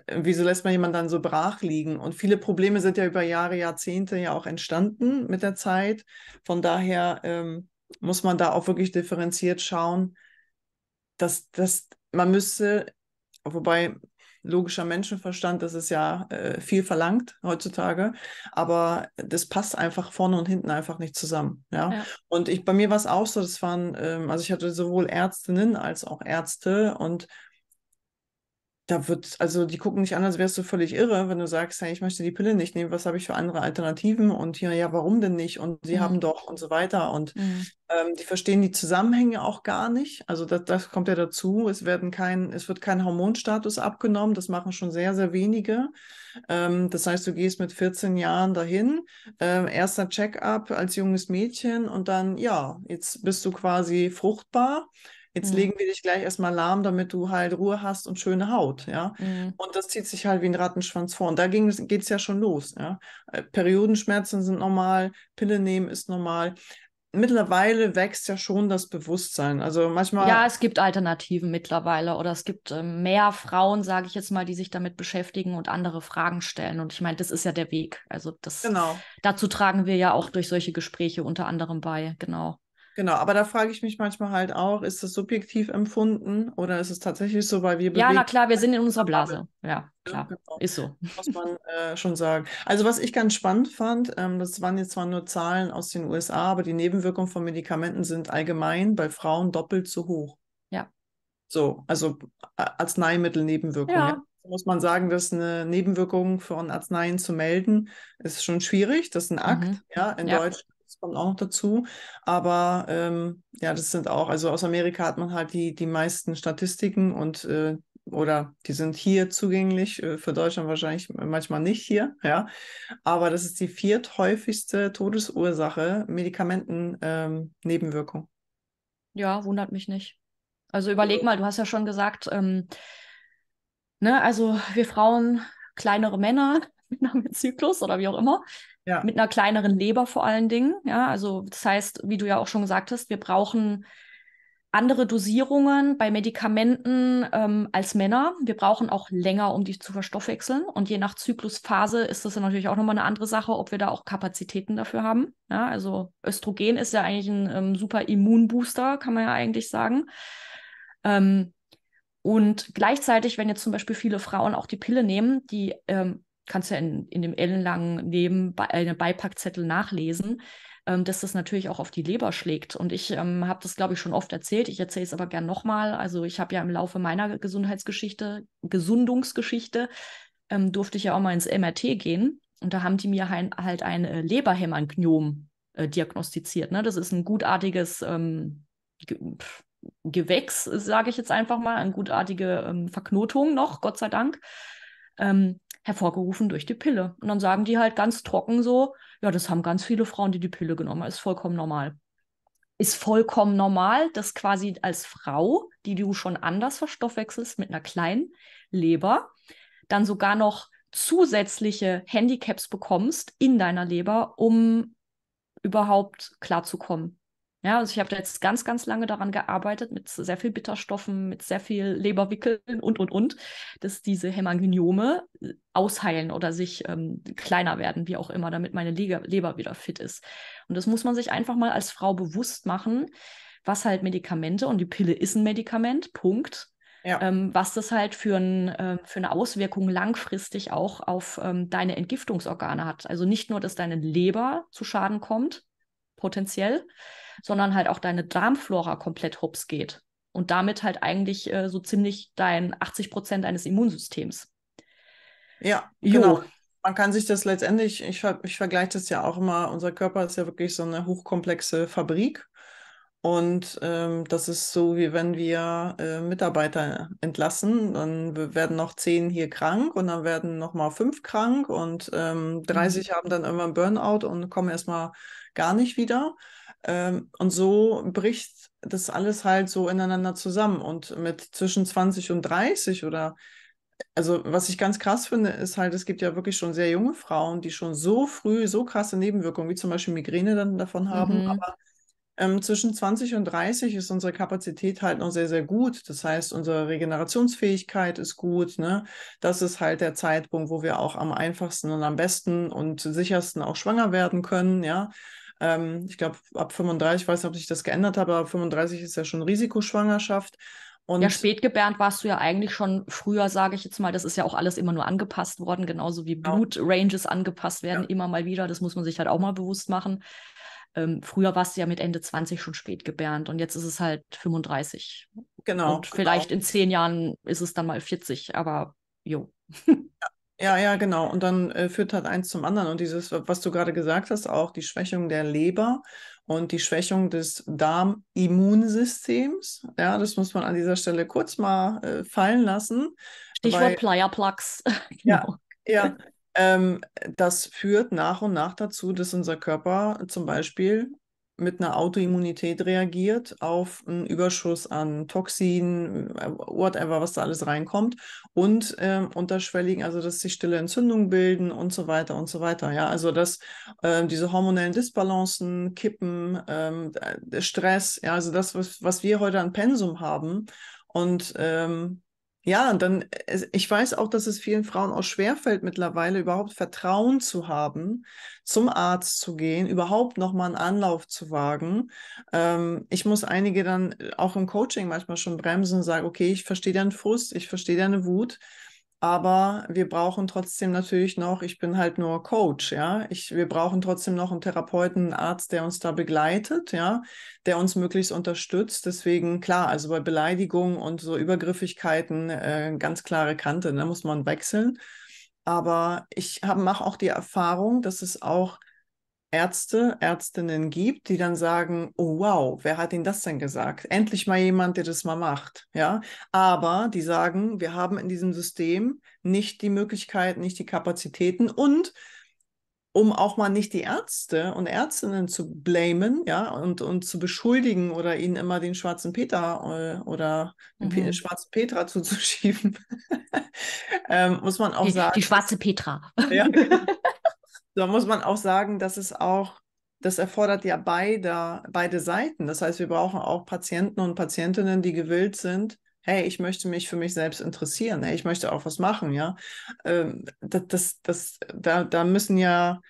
wieso lässt man jemanden dann so brach liegen? Und viele Probleme sind ja über Jahre, Jahrzehnte ja auch entstanden mit der Zeit. Von daher ähm, muss man da auch wirklich differenziert schauen, dass, dass man müsste, wobei logischer Menschenverstand, das ist ja äh, viel verlangt heutzutage, aber das passt einfach vorne und hinten einfach nicht zusammen. Ja. ja. Und ich, bei mir war es auch so, das waren, ähm, also ich hatte sowohl Ärztinnen als auch Ärzte und da wird, also die gucken nicht an, als wärst du völlig irre, wenn du sagst, hey, ich möchte die Pille nicht nehmen, was habe ich für andere Alternativen und hier, ja, warum denn nicht? Und sie mhm. haben doch und so weiter. Und mhm. ähm, die verstehen die Zusammenhänge auch gar nicht. Also das, das kommt ja dazu. Es werden kein, es wird kein Hormonstatus abgenommen, das machen schon sehr, sehr wenige. Ähm, das heißt, du gehst mit 14 Jahren dahin, äh, erster Check-up als junges Mädchen und dann, ja, jetzt bist du quasi fruchtbar Jetzt mhm. legen wir dich gleich erstmal lahm, damit du halt Ruhe hast und schöne Haut, ja. Mhm. Und das zieht sich halt wie ein Rattenschwanz vor. Und da geht es ja schon los, ja. Äh, Periodenschmerzen sind normal, Pille nehmen ist normal mittlerweile wächst ja schon das Bewusstsein. Also manchmal. Ja, es gibt Alternativen mittlerweile oder es gibt ähm, mehr Frauen, sage ich jetzt mal, die sich damit beschäftigen und andere Fragen stellen. Und ich meine, das ist ja der Weg. Also das genau. dazu tragen wir ja auch durch solche Gespräche unter anderem bei, genau. Genau, aber da frage ich mich manchmal halt auch, ist das subjektiv empfunden oder ist es tatsächlich so, weil wir. Ja, na klar, wir sind in unserer Blase. Genau. Ja, klar, genau. ist so. Muss man äh, schon sagen. Also, was ich ganz spannend fand, ähm, das waren jetzt zwar nur Zahlen aus den USA, aber die Nebenwirkungen von Medikamenten sind allgemein bei Frauen doppelt so hoch. Ja. So, also Arzneimittelnebenwirkungen. nebenwirkungen Ja. ja muss man sagen, dass eine Nebenwirkung von Arzneien zu melden, ist schon schwierig. Das ist ein Akt. Mhm. Ja, in ja. Deutschland das kommt auch noch dazu. Aber ähm, ja, das sind auch, also aus Amerika hat man halt die, die meisten Statistiken und äh, oder die sind hier zugänglich, äh, für Deutschland wahrscheinlich manchmal nicht hier, ja. Aber das ist die vierthäufigste Todesursache, Medikamentennebenwirkung. Ähm, ja, wundert mich nicht. Also überleg mal, du hast ja schon gesagt, ähm, ne, also wir Frauen, kleinere Männer, mit einem Zyklus oder wie auch immer, ja. mit einer kleineren Leber vor allen Dingen. Ja, also das heißt, wie du ja auch schon gesagt hast, wir brauchen andere Dosierungen bei Medikamenten ähm, als Männer. Wir brauchen auch länger, um die zu verstoffwechseln. Und je nach Zyklusphase ist das ja natürlich auch nochmal eine andere Sache, ob wir da auch Kapazitäten dafür haben. Ja, also Östrogen ist ja eigentlich ein ähm, super Immunbooster, kann man ja eigentlich sagen. Ähm, und gleichzeitig, wenn jetzt zum Beispiel viele Frauen auch die Pille nehmen, die ähm, kannst du ja in, in dem ellenlangen Leben bei, äh, Beipackzettel nachlesen, ähm, dass das natürlich auch auf die Leber schlägt. Und ich ähm, habe das, glaube ich, schon oft erzählt. Ich erzähle es aber gern nochmal. Also ich habe ja im Laufe meiner Gesundheitsgeschichte, Gesundungsgeschichte, ähm, durfte ich ja auch mal ins MRT gehen. Und da haben die mir hein, halt ein äh, äh, diagnostiziert. Ne? Das ist ein gutartiges ähm, Ge Gewächs, sage ich jetzt einfach mal, eine gutartige ähm, Verknotung noch, Gott sei Dank. Ähm, hervorgerufen durch die Pille. Und dann sagen die halt ganz trocken so, ja, das haben ganz viele Frauen, die die Pille genommen haben, ist vollkommen normal. Ist vollkommen normal, dass quasi als Frau, die du schon anders verstoffwechselst mit einer kleinen Leber, dann sogar noch zusätzliche Handicaps bekommst in deiner Leber, um überhaupt klarzukommen. Ja, also ich habe da jetzt ganz, ganz lange daran gearbeitet, mit sehr viel Bitterstoffen, mit sehr viel Leberwickeln und, und, und, dass diese Hämangiome äh, ausheilen oder sich ähm, kleiner werden, wie auch immer, damit meine Leber, Leber wieder fit ist. Und das muss man sich einfach mal als Frau bewusst machen, was halt Medikamente und die Pille ist ein Medikament, Punkt. Ja. Ähm, was das halt für, ein, äh, für, eine Auswirkung langfristig auch auf ähm, deine Entgiftungsorgane hat. Also nicht nur, dass deine Leber zu Schaden kommt, potenziell, sondern halt auch deine Darmflora komplett hops geht. Und damit halt eigentlich äh, so ziemlich dein 80 Prozent deines Immunsystems. Ja, jo. genau. Man kann sich das letztendlich, ich, ich vergleiche das ja auch immer, unser Körper ist ja wirklich so eine hochkomplexe Fabrik. Und ähm, das ist so, wie wenn wir äh, Mitarbeiter entlassen, dann werden noch zehn hier krank und dann werden nochmal fünf krank und ähm, 30 mhm. haben dann irgendwann Burnout und kommen erstmal gar nicht wieder. Ähm, und so bricht das alles halt so ineinander zusammen. Und mit zwischen 20 und 30 oder, also was ich ganz krass finde, ist halt, es gibt ja wirklich schon sehr junge Frauen, die schon so früh so krasse Nebenwirkungen, wie zum Beispiel Migräne dann davon haben. Mhm. Aber ähm, zwischen 20 und 30 ist unsere Kapazität halt noch sehr, sehr gut. Das heißt, unsere Regenerationsfähigkeit ist gut. Ne? Das ist halt der Zeitpunkt, wo wir auch am einfachsten und am besten und sichersten auch schwanger werden können, ja. Ähm, ich glaube, ab 35, ich weiß nicht, ob sich das geändert hat, aber ab 35 ist ja schon Risikoschwangerschaft. Und ja, spätgebärend warst du ja eigentlich schon früher, sage ich jetzt mal. Das ist ja auch alles immer nur angepasst worden, genauso wie genau. Blutranges angepasst werden, ja. immer mal wieder. Das muss man sich halt auch mal bewusst machen. Ähm, früher warst du ja mit Ende 20 schon spätgebärend und jetzt ist es halt 35. Genau. Und genau. vielleicht genau. in zehn Jahren ist es dann mal 40, aber jo. Ja, ja, ja, genau. Und dann äh, führt halt eins zum anderen. Und dieses, was du gerade gesagt hast, auch die Schwächung der Leber und die Schwächung des Darmimmunsystems. Ja, das muss man an dieser Stelle kurz mal äh, fallen lassen. Stichwort Pleierplugs. ja, genau. ja. Ähm, das führt nach und nach dazu, dass unser Körper zum Beispiel mit einer Autoimmunität reagiert auf einen Überschuss an Toxinen, äh, whatever, was da alles reinkommt und ähm, unterschwelligen, also dass sich stille Entzündungen bilden und so weiter und so weiter. Ja, also dass äh, diese hormonellen Disbalancen, Kippen, ähm, Stress, ja, also das, was, was wir heute an Pensum haben und ähm, ja, und dann, ich weiß auch, dass es vielen Frauen auch schwerfällt, mittlerweile überhaupt Vertrauen zu haben, zum Arzt zu gehen, überhaupt nochmal einen Anlauf zu wagen. Ähm, ich muss einige dann äh, auch im Coaching manchmal schon bremsen und sagen, okay, ich verstehe deinen Frust, ich verstehe deine Wut aber wir brauchen trotzdem natürlich noch, ich bin halt nur Coach, ja. Ich, wir brauchen trotzdem noch einen Therapeuten, einen Arzt, der uns da begleitet, ja, der uns möglichst unterstützt. Deswegen, klar, also bei Beleidigungen und so Übergriffigkeiten äh, ganz klare Kante, da ne? muss man wechseln. Aber ich mache auch die Erfahrung, dass es auch Ärzte, Ärztinnen gibt, die dann sagen, oh wow, wer hat Ihnen das denn gesagt? Endlich mal jemand, der das mal macht, ja. Aber die sagen, wir haben in diesem System nicht die Möglichkeiten, nicht die Kapazitäten und um auch mal nicht die Ärzte und Ärztinnen zu blamen, ja, und, und zu beschuldigen oder ihnen immer den schwarzen Peter äh, oder mhm. den schwarzen Petra zuzuschieben, ähm, muss man auch die, sagen. Die schwarze Petra. Ja, genau. Da muss man auch sagen, dass es auch, das erfordert ja beide, beide Seiten. Das heißt, wir brauchen auch Patienten und Patientinnen, die gewillt sind, hey, ich möchte mich für mich selbst interessieren, hey, ich möchte auch was machen, ja. Ähm, das, das, da, da müssen ja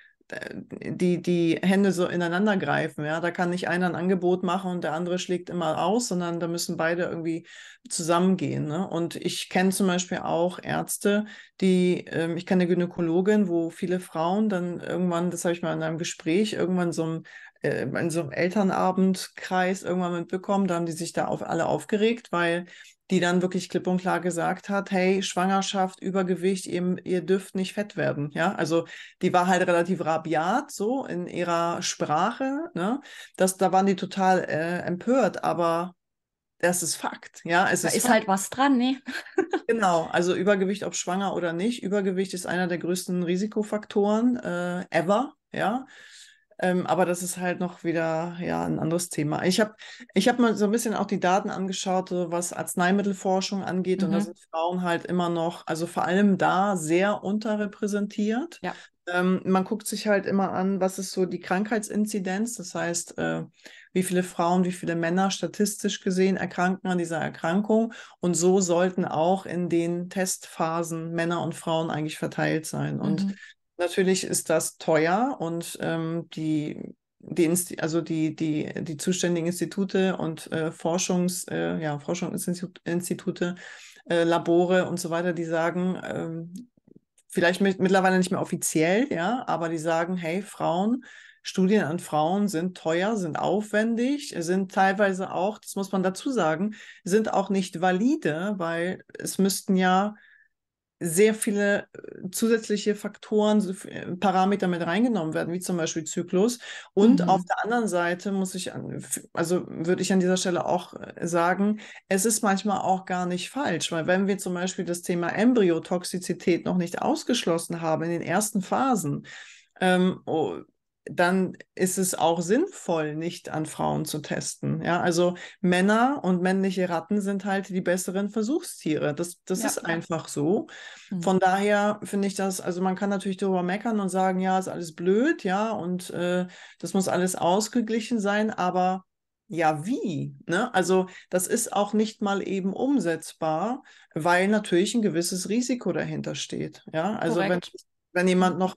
die, die Hände so ineinander greifen. Ja? Da kann nicht einer ein Angebot machen und der andere schlägt immer aus, sondern da müssen beide irgendwie zusammengehen. Ne? Und ich kenne zum Beispiel auch Ärzte, die, ähm, ich kenne eine Gynäkologin, wo viele Frauen dann irgendwann, das habe ich mal in einem Gespräch, irgendwann so ein äh, in so einem Elternabendkreis irgendwann mitbekommen, da haben die sich da auf alle aufgeregt, weil die dann wirklich klipp und klar gesagt hat, hey, Schwangerschaft, Übergewicht, ihr, ihr dürft nicht fett werden. Ja, also die war halt relativ rabiat so in ihrer Sprache. Ne? Das, da waren die total äh, empört, aber das ist Fakt. Ja, es da ist, ist halt was dran, ne? genau, also Übergewicht, ob schwanger oder nicht. Übergewicht ist einer der größten Risikofaktoren äh, ever. Ja, ähm, aber das ist halt noch wieder ja, ein anderes Thema. Ich habe ich hab mal so ein bisschen auch die Daten angeschaut, so was Arzneimittelforschung angeht. Mhm. Und da mhm. sind Frauen halt immer noch, also vor allem da, sehr unterrepräsentiert. Ja. Ähm, man guckt sich halt immer an, was ist so die Krankheitsinzidenz, das heißt, äh, wie viele Frauen, wie viele Männer statistisch gesehen erkranken an dieser Erkrankung. Und so sollten auch in den Testphasen Männer und Frauen eigentlich verteilt sein. Und mhm. Natürlich ist das teuer und ähm, die, die, also die, die, die zuständigen Institute und äh, Forschungs, äh, ja, Forschungsinstitute, äh, Labore und so weiter, die sagen, ähm, vielleicht mit, mittlerweile nicht mehr offiziell, ja, aber die sagen, hey, Frauen, Studien an Frauen sind teuer, sind aufwendig, sind teilweise auch, das muss man dazu sagen, sind auch nicht valide, weil es müssten ja sehr viele äh, zusätzliche Faktoren, äh, Parameter mit reingenommen werden, wie zum Beispiel Zyklus. Und mhm. auf der anderen Seite muss ich, an, also würde ich an dieser Stelle auch äh, sagen, es ist manchmal auch gar nicht falsch, weil wenn wir zum Beispiel das Thema Embryotoxizität noch nicht ausgeschlossen haben in den ersten Phasen, ähm, oh, dann ist es auch sinnvoll, nicht an Frauen zu testen. Ja, also Männer und männliche Ratten sind halt die besseren Versuchstiere. Das, das ja. ist einfach so. Mhm. Von daher finde ich das, also man kann natürlich darüber meckern und sagen, ja, ist alles blöd, ja, und äh, das muss alles ausgeglichen sein, aber ja, wie? Ne? Also das ist auch nicht mal eben umsetzbar, weil natürlich ein gewisses Risiko dahinter steht. Ja, also wenn, wenn jemand hm. noch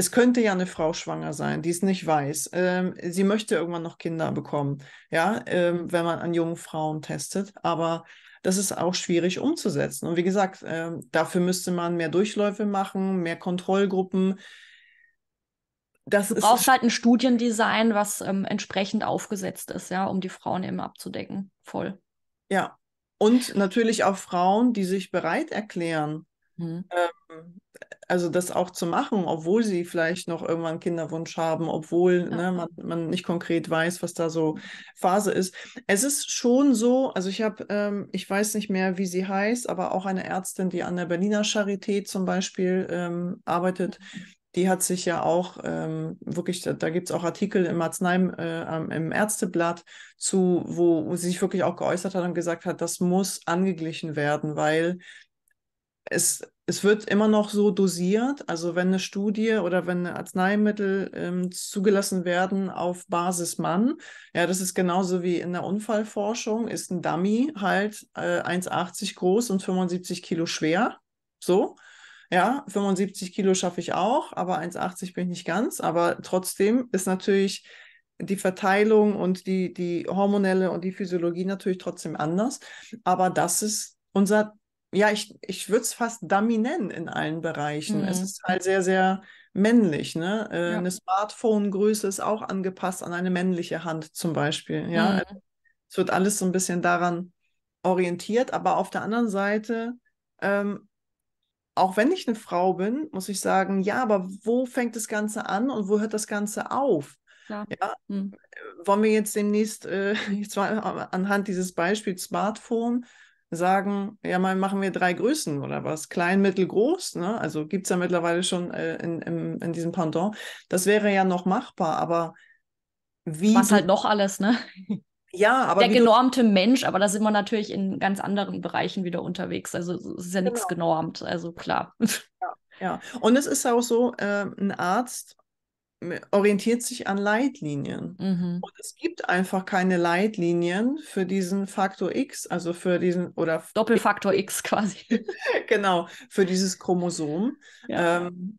es könnte ja eine Frau schwanger sein, die es nicht weiß. Ähm, sie möchte irgendwann noch Kinder bekommen, ja, ähm, wenn man an jungen Frauen testet. Aber das ist auch schwierig umzusetzen. Und wie gesagt, äh, dafür müsste man mehr Durchläufe machen, mehr Kontrollgruppen. Das du brauchst halt ein Studiendesign, was ähm, entsprechend aufgesetzt ist, ja, um die Frauen eben abzudecken. Voll. Ja. Und natürlich auch Frauen, die sich bereit erklären, Mhm. Ähm, also das auch zu machen, obwohl sie vielleicht noch irgendwann Kinderwunsch haben, obwohl ne, ja. ne, man, man, nicht konkret weiß, was da so mhm. Phase ist. Es ist schon so, also ich habe, ähm, ich weiß nicht mehr, wie sie heißt, aber auch eine Ärztin, die an der Berliner Charité zum Beispiel ähm, arbeitet, mhm. die hat sich ja auch ähm, wirklich, da, da gibt es auch Artikel im Arznei, äh, im Ärzteblatt zu, wo, wo sie sich wirklich auch geäußert hat und gesagt hat, das muss angeglichen werden, weil es, es wird immer noch so dosiert. Also wenn eine Studie oder wenn Arzneimittel ähm, zugelassen werden auf Basis Mann, ja, das ist genauso wie in der Unfallforschung, ist ein Dummy halt äh, 1,80 groß und 75 Kilo schwer. So. Ja, 75 Kilo schaffe ich auch, aber 1,80 bin ich nicht ganz. Aber trotzdem ist natürlich die Verteilung und die, die hormonelle und die Physiologie natürlich trotzdem anders. Aber das ist unser ja, ich, ich würde es fast Dummy nennen in allen Bereichen. Mhm. Es ist halt sehr, sehr männlich. Ne? Äh, ja. Eine Smartphone-Größe ist auch angepasst an eine männliche Hand zum Beispiel. Ja? Mhm. Also, es wird alles so ein bisschen daran orientiert, aber auf der anderen Seite, ähm, auch wenn ich eine Frau bin, muss ich sagen, ja, aber wo fängt das Ganze an und wo hört das Ganze auf? Ja. ja? Mhm. Wollen wir jetzt demnächst, äh, jetzt mal anhand dieses Beispiels Smartphone, sagen, ja mal machen wir drei Größen oder was, klein, mittel, groß, ne? also gibt es ja mittlerweile schon äh, in, in, in diesem Pendant, das wäre ja noch machbar, aber wie... Was halt noch alles, ne? Ja, aber. Der genormte Mensch, aber da sind wir natürlich in ganz anderen Bereichen wieder unterwegs. Also es ist ja genau. nichts genormt, also klar. Ja, ja, und es ist auch so, äh, ein Arzt orientiert sich an Leitlinien. Mhm. Und es gibt einfach keine Leitlinien für diesen Faktor X, also für diesen oder Doppelfaktor X quasi. genau, für dieses Chromosom. Ja. Ähm,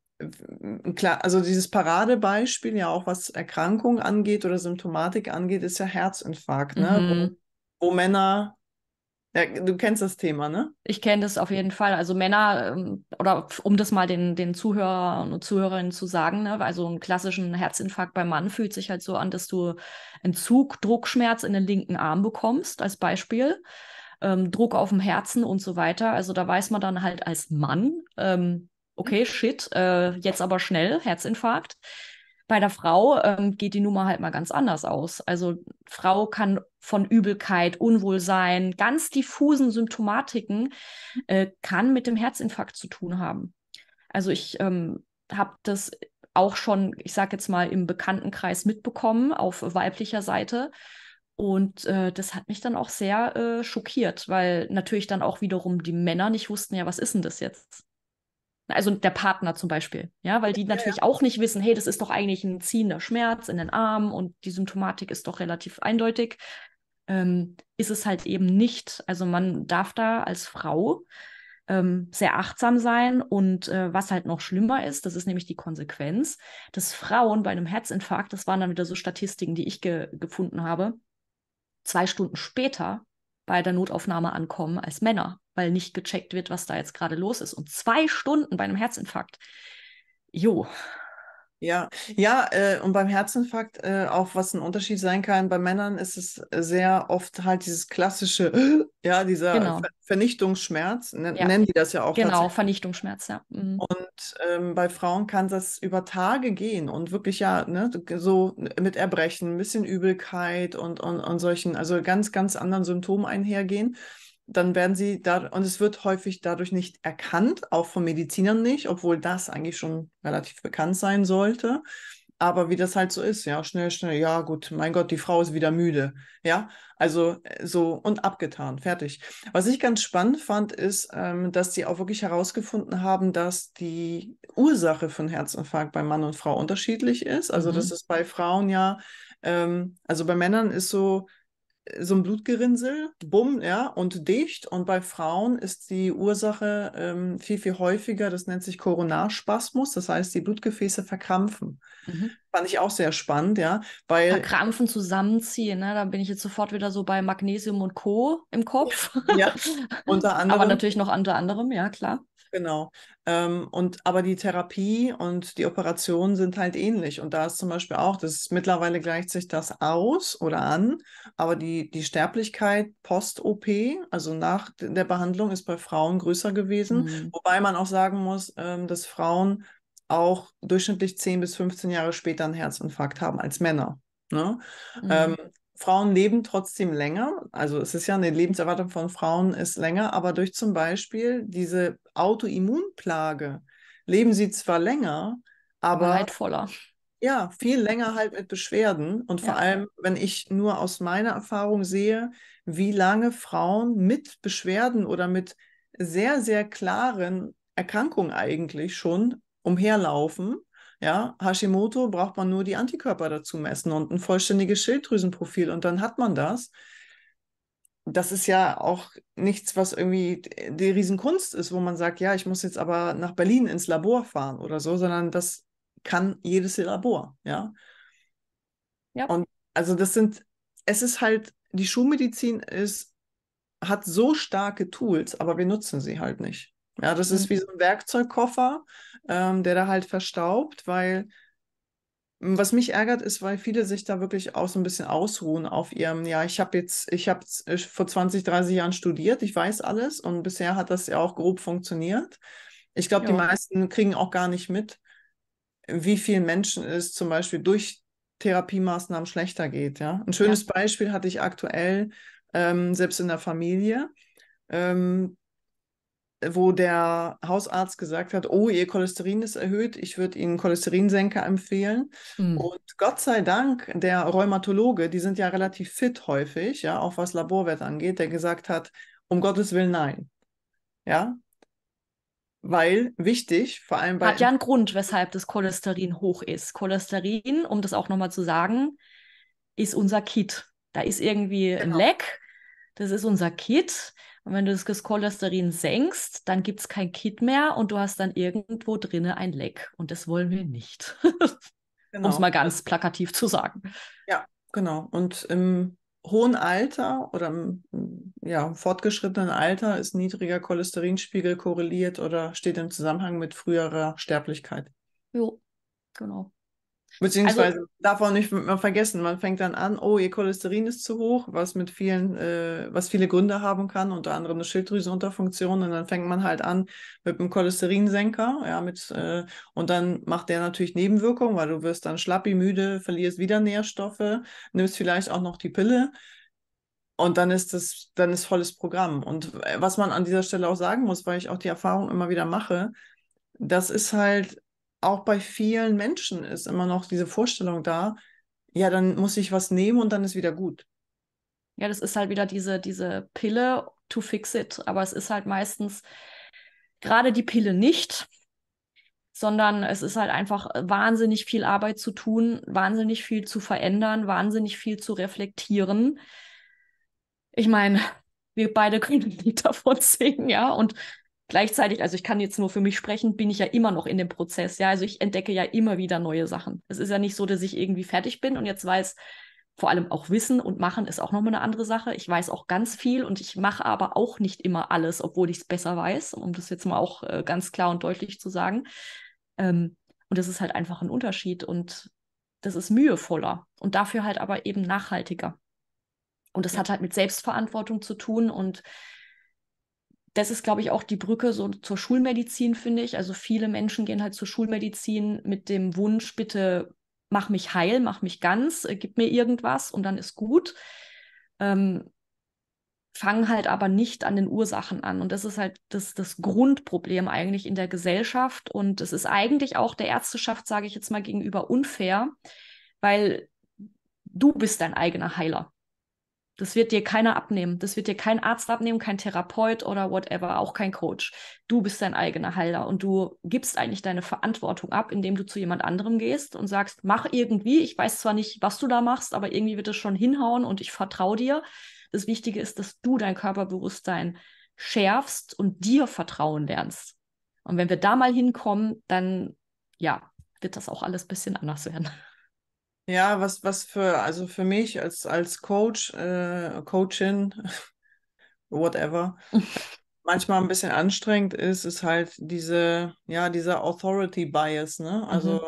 klar, also dieses Paradebeispiel, ja auch was Erkrankung angeht oder Symptomatik angeht, ist ja Herzinfarkt, ne? Mhm. Wo, wo Männer ja, du kennst das Thema, ne? Ich kenne das auf jeden Fall. Also Männer, ähm, oder um das mal den, den Zuhörer und Zuhörerinnen zu sagen, ne? also einen klassischen Herzinfarkt beim Mann fühlt sich halt so an, dass du Entzug, Druckschmerz in den linken Arm bekommst, als Beispiel. Ähm, Druck auf dem Herzen und so weiter. Also da weiß man dann halt als Mann, ähm, okay, mhm. shit, äh, jetzt aber schnell, Herzinfarkt. Bei der Frau ähm, geht die Nummer halt mal ganz anders aus. Also Frau kann von Übelkeit, Unwohlsein, ganz diffusen Symptomatiken, äh, kann mit dem Herzinfarkt zu tun haben. Also ich ähm, habe das auch schon, ich sage jetzt mal, im Bekanntenkreis mitbekommen auf weiblicher Seite. Und äh, das hat mich dann auch sehr äh, schockiert, weil natürlich dann auch wiederum die Männer nicht wussten, ja, was ist denn das jetzt? also der Partner zum Beispiel, ja, weil die natürlich ja. auch nicht wissen, hey, das ist doch eigentlich ein ziehender Schmerz in den Arm und die Symptomatik ist doch relativ eindeutig. Ähm, ist es halt eben nicht. Also man darf da als Frau ähm, sehr achtsam sein und äh, was halt noch schlimmer ist, das ist nämlich die Konsequenz, dass Frauen bei einem Herzinfarkt, das waren dann wieder so Statistiken, die ich ge gefunden habe, zwei Stunden später bei der Notaufnahme ankommen als Männer weil nicht gecheckt wird, was da jetzt gerade los ist. Und zwei Stunden bei einem Herzinfarkt. Jo. Ja, ja, äh, und beim Herzinfarkt äh, auch was ein Unterschied sein kann. Bei Männern ist es äh, sehr oft halt dieses klassische, ja, dieser genau. Ver Vernichtungsschmerz, ne, ja. nennen die das ja auch. Genau, Vernichtungsschmerz, ja. Mhm. Und ähm, bei Frauen kann das über Tage gehen und wirklich ja, ne, so mit Erbrechen, ein bisschen Übelkeit und, und, und solchen, also ganz, ganz anderen Symptomen einhergehen dann werden sie da, und es wird häufig dadurch nicht erkannt, auch von Medizinern nicht, obwohl das eigentlich schon relativ bekannt sein sollte. Aber wie das halt so ist, ja, schnell, schnell, ja, gut, mein Gott, die Frau ist wieder müde. Ja, also äh, so und abgetan, fertig. Was ich ganz spannend fand, ist, ähm, dass sie auch wirklich herausgefunden haben, dass die Ursache von Herzinfarkt bei Mann und Frau unterschiedlich ist. Also, mhm. das ist bei Frauen ja, ähm, also bei Männern ist so, so ein Blutgerinnsel, bumm, ja, und dicht. Und bei Frauen ist die Ursache ähm, viel, viel häufiger, das nennt sich Koronarspasmus, das heißt, die Blutgefäße verkrampfen. Mhm. Fand ich auch sehr spannend, ja, weil... Verkrampfen, zusammenziehen, ne? da bin ich jetzt sofort wieder so bei Magnesium und Co. im Kopf. Ja, unter anderem. Aber natürlich noch unter anderem, ja, klar. Genau. Ähm, und aber die Therapie und die Operation sind halt ähnlich. Und da ist zum Beispiel auch, das mittlerweile gleicht sich das aus oder an, aber die, die Sterblichkeit post-OP, also nach der Behandlung, ist bei Frauen größer gewesen. Mhm. Wobei man auch sagen muss, ähm, dass Frauen auch durchschnittlich 10 bis 15 Jahre später einen Herzinfarkt haben als Männer. Ne? Mhm. Ähm, Frauen leben trotzdem länger. Also es ist ja eine Lebenserwartung von Frauen ist länger, aber durch zum Beispiel diese Autoimmunplage leben sie zwar länger, aber, leidvoller. Ja, viel länger halt mit Beschwerden. Und vor allem, wenn ich nur aus meiner Erfahrung sehe, wie lange Frauen mit Beschwerden oder mit sehr, sehr klaren Erkrankungen eigentlich schon umherlaufen, ja, Hashimoto braucht man nur die Antikörper dazu messen und ein vollständiges Schilddrüsenprofil und dann hat man das. Das ist ja auch nichts, was irgendwie die Riesenkunst ist, wo man sagt, ja, ich muss jetzt aber nach Berlin ins Labor fahren oder so, sondern das kann jedes Labor, ja. Ja. Und also das sind, es ist halt, die Schulmedizin ist, hat so starke Tools, aber wir nutzen sie halt nicht. Ja, das mhm. ist wie so ein Werkzeugkoffer, ähm, der da halt verstaubt, weil hm, was mich ärgert, ist, weil viele sich da wirklich auch so ein bisschen ausruhen auf ihrem, ja, ich habe jetzt, ich habe vor 20, 30 Jahren studiert, ich weiß alles und bisher hat das ja auch grob funktioniert. Ich glaube, die meisten kriegen auch gar nicht mit, wie vielen Menschen es zum Beispiel durch Therapiemaßnahmen schlechter geht. Ja? Ein schönes ja. Beispiel hatte ich aktuell, ähm, selbst in der Familie. Ähm, wo der Hausarzt gesagt hat, oh, ihr Cholesterin ist erhöht, ich würde Ihnen Cholesterinsenker empfehlen. Mhm. Und Gott sei Dank, der Rheumatologe, die sind ja relativ fit häufig, ja, auch was Laborwert angeht, der gesagt hat, um Gottes Willen nein. Ja. Weil wichtig, vor allem bei. Hat ja einen Grund, weshalb das Cholesterin hoch ist. Cholesterin, um das auch nochmal zu sagen, ist unser Kit. Da ist irgendwie genau. ein Leck. Das ist unser Kit und wenn du das Cholesterin senkst, dann gibt es kein Kit mehr und du hast dann irgendwo drinne ein Leck. Und das wollen wir nicht. Genau. um es mal ganz also plakativ zu sagen. Ja, genau. Und im hohen Alter oder im ja, fortgeschrittenen Alter ist niedriger Cholesterinspiegel korreliert oder steht im Zusammenhang mit früherer Sterblichkeit. Jo, genau. Beziehungsweise also, darf auch nicht man vergessen, man fängt dann an, oh, ihr Cholesterin ist zu hoch, was mit vielen, äh, was viele Gründe haben kann, unter anderem eine Schilddrüsenunterfunktion. Und dann fängt man halt an mit einem Cholesterinsenker, ja, mit, äh, und dann macht der natürlich Nebenwirkungen, weil du wirst dann schlappi, müde, verlierst wieder Nährstoffe, nimmst vielleicht auch noch die Pille. Und dann ist das, dann ist volles Programm. Und äh, was man an dieser Stelle auch sagen muss, weil ich auch die Erfahrung immer wieder mache, das ist halt auch bei vielen Menschen ist immer noch diese Vorstellung da, ja, dann muss ich was nehmen und dann ist wieder gut. Ja, das ist halt wieder diese, diese Pille to fix it, aber es ist halt meistens gerade die Pille nicht, sondern es ist halt einfach wahnsinnig viel Arbeit zu tun, wahnsinnig viel zu verändern, wahnsinnig viel zu reflektieren. Ich meine, wir beide können ein Lied davon singen, ja, und Gleichzeitig, also ich kann jetzt nur für mich sprechen, bin ich ja immer noch in dem Prozess. Ja, also ich entdecke ja immer wieder neue Sachen. Es ist ja nicht so, dass ich irgendwie fertig bin und jetzt weiß, vor allem auch Wissen und Machen ist auch nochmal eine andere Sache. Ich weiß auch ganz viel und ich mache aber auch nicht immer alles, obwohl ich es besser weiß, um das jetzt mal auch äh, ganz klar und deutlich zu sagen. Ähm, und das ist halt einfach ein Unterschied und das ist mühevoller und dafür halt aber eben nachhaltiger. Und das hat halt mit Selbstverantwortung zu tun und das ist, glaube ich, auch die Brücke so zur Schulmedizin, finde ich. Also viele Menschen gehen halt zur Schulmedizin mit dem Wunsch, bitte mach mich heil, mach mich ganz, äh, gib mir irgendwas und dann ist gut. Ähm, fangen halt aber nicht an den Ursachen an. Und das ist halt das, das Grundproblem eigentlich in der Gesellschaft. Und es ist eigentlich auch der Ärzteschaft, sage ich jetzt mal, gegenüber unfair, weil du bist dein eigener Heiler. Das wird dir keiner abnehmen. Das wird dir kein Arzt abnehmen, kein Therapeut oder whatever, auch kein Coach. Du bist dein eigener Heiler und du gibst eigentlich deine Verantwortung ab, indem du zu jemand anderem gehst und sagst, mach irgendwie. Ich weiß zwar nicht, was du da machst, aber irgendwie wird es schon hinhauen und ich vertraue dir. Das Wichtige ist, dass du dein Körperbewusstsein schärfst und dir vertrauen lernst. Und wenn wir da mal hinkommen, dann ja, wird das auch alles ein bisschen anders werden. Ja, was, was für, also für mich als, als Coach, äh, Coachin, whatever, manchmal ein bisschen anstrengend ist, ist halt diese, ja, dieser Authority Bias, ne? Mhm. Also mhm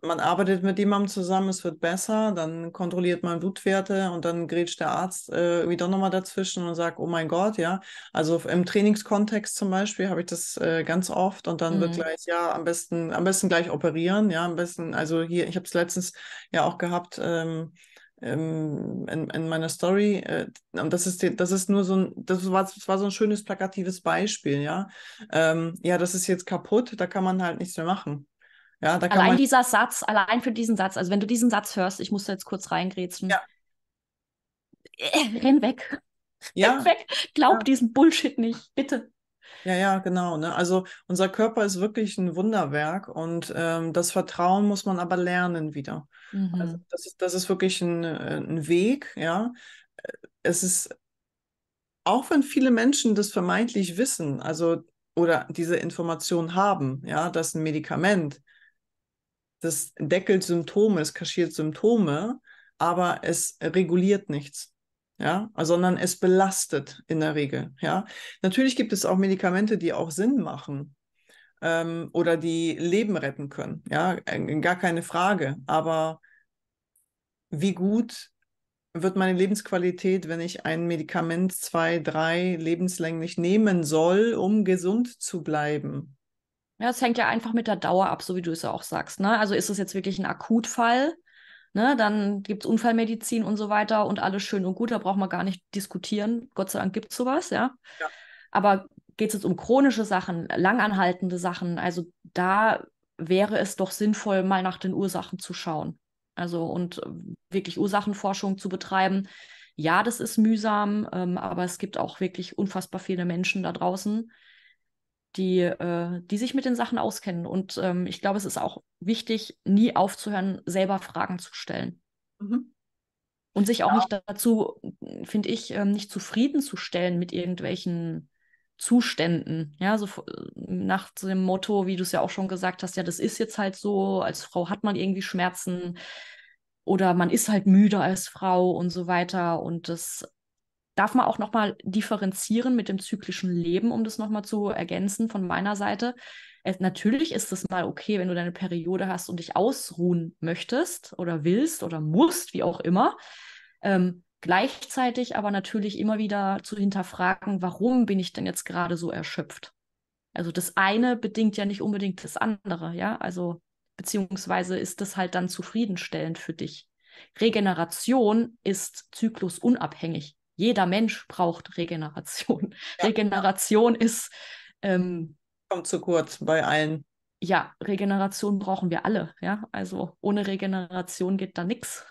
man arbeitet mit jemandem zusammen, es wird besser, dann kontrolliert man Blutwerte und dann grätscht der Arzt äh, irgendwie doch nochmal dazwischen und sagt, oh mein Gott, ja. Also im Trainingskontext zum Beispiel habe ich das äh, ganz oft und dann mhm. wird gleich, ja, am besten, am besten gleich operieren, ja, am besten, also hier, ich habe es letztens ja auch gehabt, ähm, ähm in, in, meiner Story. Äh, und das ist, das ist nur so ein, das war, das war so ein schönes plakatives Beispiel, ja. Ähm, ja, das ist jetzt kaputt, da kann man halt nichts mehr machen. Ja, da kann allein man... dieser Satz, allein für diesen Satz, also wenn du diesen Satz hörst, ich muss da jetzt kurz reingrätschen. Ja. Äh, renn weg. Ja. Renn weg. Glaub ja. diesen Bullshit nicht, bitte. Ja, ja, genau. Ne? Also unser Körper ist wirklich ein Wunderwerk und ähm, das Vertrauen muss man aber lernen wieder. Mhm. Also das, ist, das ist wirklich ein, äh, ein Weg, ja. Äh, es ist, auch wenn viele Menschen das vermeintlich wissen, also oder diese Information haben, ja, dass ein Medikament das deckelt Symptome, es kaschiert Symptome, aber es reguliert nichts. Ja, sondern es belastet in der Regel. Ja, natürlich gibt es auch Medikamente, die auch Sinn machen ähm, oder die Leben retten können. Ja, äh, gar keine Frage. Aber wie gut wird meine Lebensqualität, wenn ich ein Medikament zwei, drei lebenslänglich nehmen soll, um gesund zu bleiben? Ja, es hängt ja einfach mit der Dauer ab, so wie du es ja auch sagst. Ne? Also ist es jetzt wirklich ein Akutfall? Ne? Dann gibt es Unfallmedizin und so weiter und alles schön und gut, da braucht man gar nicht diskutieren. Gott sei Dank gibt es sowas, ja. ja. Aber geht es jetzt um chronische Sachen, langanhaltende Sachen? Also da wäre es doch sinnvoll, mal nach den Ursachen zu schauen. Also und äh, wirklich Ursachenforschung zu betreiben. Ja, das ist mühsam, ähm, aber es gibt auch wirklich unfassbar viele Menschen da draußen, die, äh, die sich mit den Sachen auskennen. Und ähm, ich glaube, es ist auch wichtig, nie aufzuhören, selber Fragen zu stellen. Mhm. Und sich auch ja. nicht dazu, äh, finde ich, ähm, nicht zufrieden zu stellen mit irgendwelchen Zuständen. Ja, so äh, nach dem Motto, wie du es ja auch schon gesagt hast, ja, das ist jetzt halt so, als Frau hat man irgendwie Schmerzen oder man ist halt müde als Frau und so weiter. Und das darf man auch nochmal differenzieren mit dem zyklischen Leben, um das nochmal zu ergänzen von meiner Seite. Es, natürlich ist es mal okay, wenn du deine Periode hast und dich ausruhen möchtest oder willst oder musst, wie auch immer. Ähm, gleichzeitig aber natürlich immer wieder zu hinterfragen, warum bin ich denn jetzt gerade so erschöpft? Also das eine bedingt ja nicht unbedingt das andere, ja? Also beziehungsweise ist das halt dann zufriedenstellend für dich. Regeneration ist zyklusunabhängig jeder Mensch braucht Regeneration. Ja. Regeneration ist. Ähm, Kommt zu kurz bei allen. Ja, Regeneration brauchen wir alle. Ja, also ohne Regeneration geht da nichts.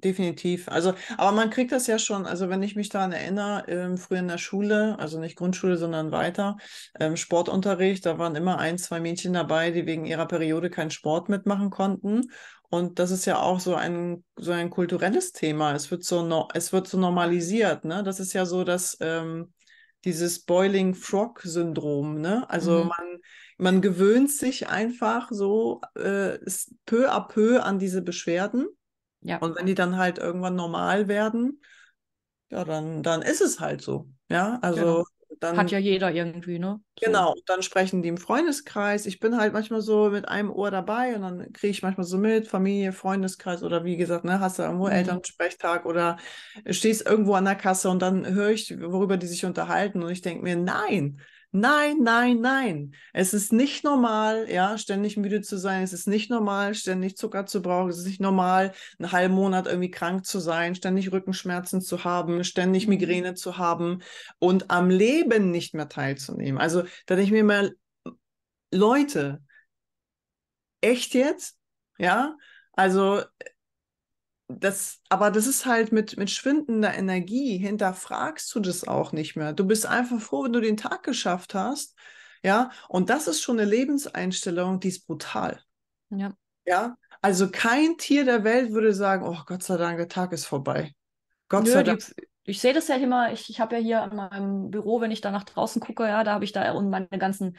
Definitiv. Also, aber man kriegt das ja schon, also wenn ich mich daran erinnere, ähm, früher in der Schule, also nicht Grundschule, sondern weiter, ähm, Sportunterricht, da waren immer ein, zwei Mädchen dabei, die wegen ihrer Periode keinen Sport mitmachen konnten. Und das ist ja auch so ein, so ein kulturelles Thema. Es wird so, no, es wird so normalisiert, ne? Das ist ja so, dass ähm, dieses Boiling Frog-Syndrom, ne? Also mhm. man, man gewöhnt sich einfach so äh, peu à peu an diese Beschwerden ja. Und wenn die dann halt irgendwann normal werden, ja, dann, dann ist es halt so. Ja, also genau. dann. Hat ja jeder irgendwie, ne? So. Genau, dann sprechen die im Freundeskreis. Ich bin halt manchmal so mit einem Ohr dabei und dann kriege ich manchmal so mit, Familie, Freundeskreis oder wie gesagt, ne, hast du irgendwo mhm. Elternsprechtag oder stehst irgendwo an der Kasse und dann höre ich, worüber die sich unterhalten und ich denke mir, nein. Nein, nein, nein. Es ist nicht normal, ja, ständig müde zu sein. Es ist nicht normal, ständig Zucker zu brauchen. Es ist nicht normal, einen halben Monat irgendwie krank zu sein, ständig Rückenschmerzen zu haben, ständig mhm. Migräne zu haben und am Leben nicht mehr teilzunehmen. Also, da denke ich mir mal, Leute, echt jetzt? Ja, also das, aber das ist halt mit, mit schwindender Energie, hinterfragst du das auch nicht mehr. Du bist einfach froh, wenn du den Tag geschafft hast. Ja, und das ist schon eine Lebenseinstellung, die ist brutal. Ja. Ja, also kein Tier der Welt würde sagen, oh Gott sei Dank, der Tag ist vorbei. Gott Nö, sei Dank. Die, ich sehe das ja immer, ich, ich habe ja hier an meinem Büro, wenn ich da nach draußen gucke, ja, da habe ich da und meine ganzen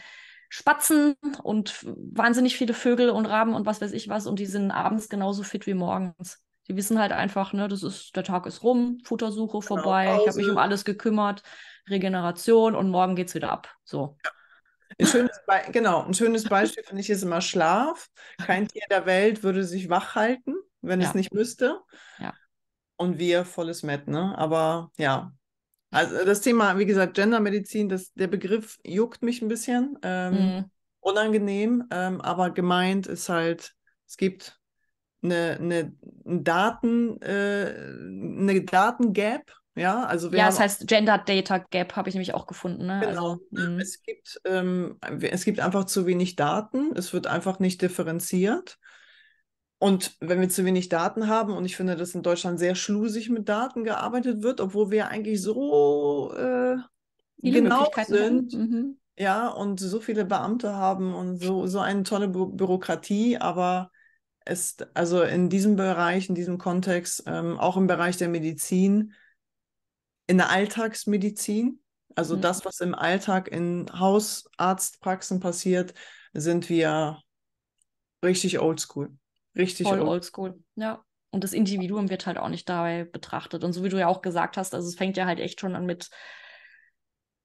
Spatzen und wahnsinnig viele Vögel und Raben und was weiß ich was und die sind abends genauso fit wie morgens. Die wissen halt einfach, ne, das ist, der Tag ist rum, Futtersuche genau, vorbei, genau, ich habe mich um alles gekümmert, Regeneration und morgen geht es wieder ab. So. Ja. Ein schönes genau, ein schönes Beispiel finde ich ist immer Schlaf. Kein Tier der Welt würde sich wach halten, wenn ja. es nicht müsste. Ja. Und wir volles Mett, ne? Aber ja. Also das Thema, wie gesagt, Gendermedizin, das, der Begriff juckt mich ein bisschen. Ähm, mhm. Unangenehm, ähm, aber gemeint ist halt, es gibt eine, eine Daten, äh, eine Datengap. Ja, also ja, das heißt Gender Data Gap habe ich nämlich auch gefunden. Ne? Also, genau. Also, es, gibt, ähm, es gibt einfach zu wenig Daten. Es wird einfach nicht differenziert. Und wenn wir zu wenig Daten haben, und ich finde, dass in Deutschland sehr schlusig mit Daten gearbeitet wird, obwohl wir eigentlich so äh, genau sind, mhm. ja, und so viele Beamte haben und so, so eine tolle Bü Bürokratie, aber ist also in diesem Bereich, in diesem Kontext, ähm, auch im Bereich der Medizin, in der Alltagsmedizin, also mhm. das, was im Alltag in Hausarztpraxen passiert, sind wir richtig oldschool. Richtig oldschool, old ja. Und das Individuum wird halt auch nicht dabei betrachtet. Und so wie du ja auch gesagt hast, also es fängt ja halt echt schon an mit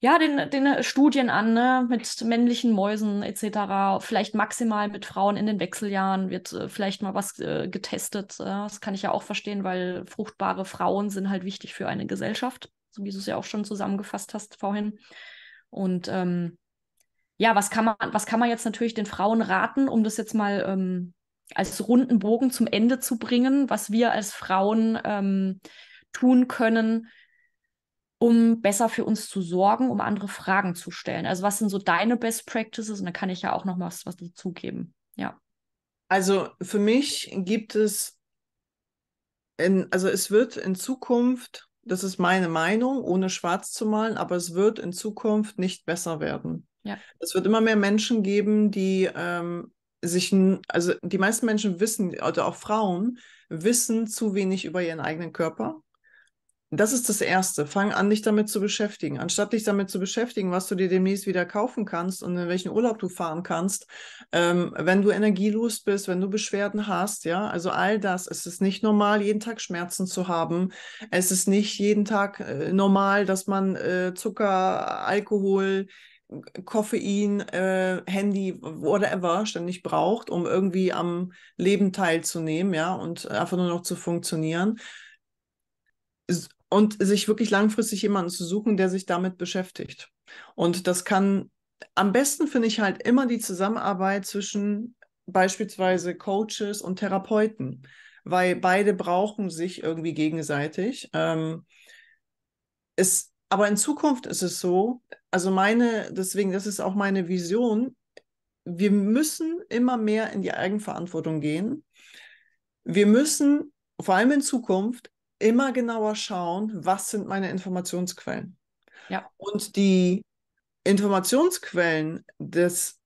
ja, den, den äh, Studien an, ne, mit männlichen Mäusen etc. Vielleicht maximal mit Frauen in den Wechseljahren wird äh, vielleicht mal was äh, getestet. Äh, das kann ich ja auch verstehen, weil fruchtbare Frauen sind halt wichtig für eine Gesellschaft, so wie du es ja auch schon zusammengefasst hast vorhin. Und ähm, ja, was kann man, was kann man jetzt natürlich den Frauen raten, um das jetzt mal ähm, als runden Bogen zum Ende zu bringen, was wir als Frauen ähm, tun können, um besser für uns zu sorgen, um andere Fragen zu stellen? Also was sind so deine Best Practices? Und dann kann ich ja auch noch mal was, was dazugeben. Ja. Also für mich gibt es, in, also es wird in Zukunft, das ist meine Meinung, ohne schwarz zu malen, aber es wird in Zukunft nicht besser werden. Ja. Es wird immer mehr Menschen geben, die ähm, sich, also die meisten Menschen wissen, oder auch Frauen, wissen zu wenig über ihren eigenen Körper das ist das Erste. Fang an, dich damit zu beschäftigen. Anstatt dich damit zu beschäftigen, was du dir demnächst wieder kaufen kannst und in welchen Urlaub du fahren kannst, ähm, wenn du energielos bist, wenn du Beschwerden hast, ja, also all das. Es ist nicht normal, jeden Tag Schmerzen zu haben. Es ist nicht jeden Tag äh, normal, dass man äh, Zucker, Alkohol, Koffein, äh, Handy, whatever ständig braucht, um irgendwie am Leben teilzunehmen, ja, und einfach nur noch zu funktionieren und sich wirklich langfristig jemanden zu suchen, der sich damit beschäftigt. Und das kann am besten finde ich halt immer die Zusammenarbeit zwischen beispielsweise Coaches und Therapeuten, weil beide brauchen sich irgendwie gegenseitig. Ähm, es, aber in Zukunft ist es so, also meine, deswegen, das ist auch meine Vision, wir müssen immer mehr in die Eigenverantwortung gehen. Wir müssen vor allem in Zukunft immer genauer schauen, was sind meine Informationsquellen. Ja. Und die Informationsquellen des,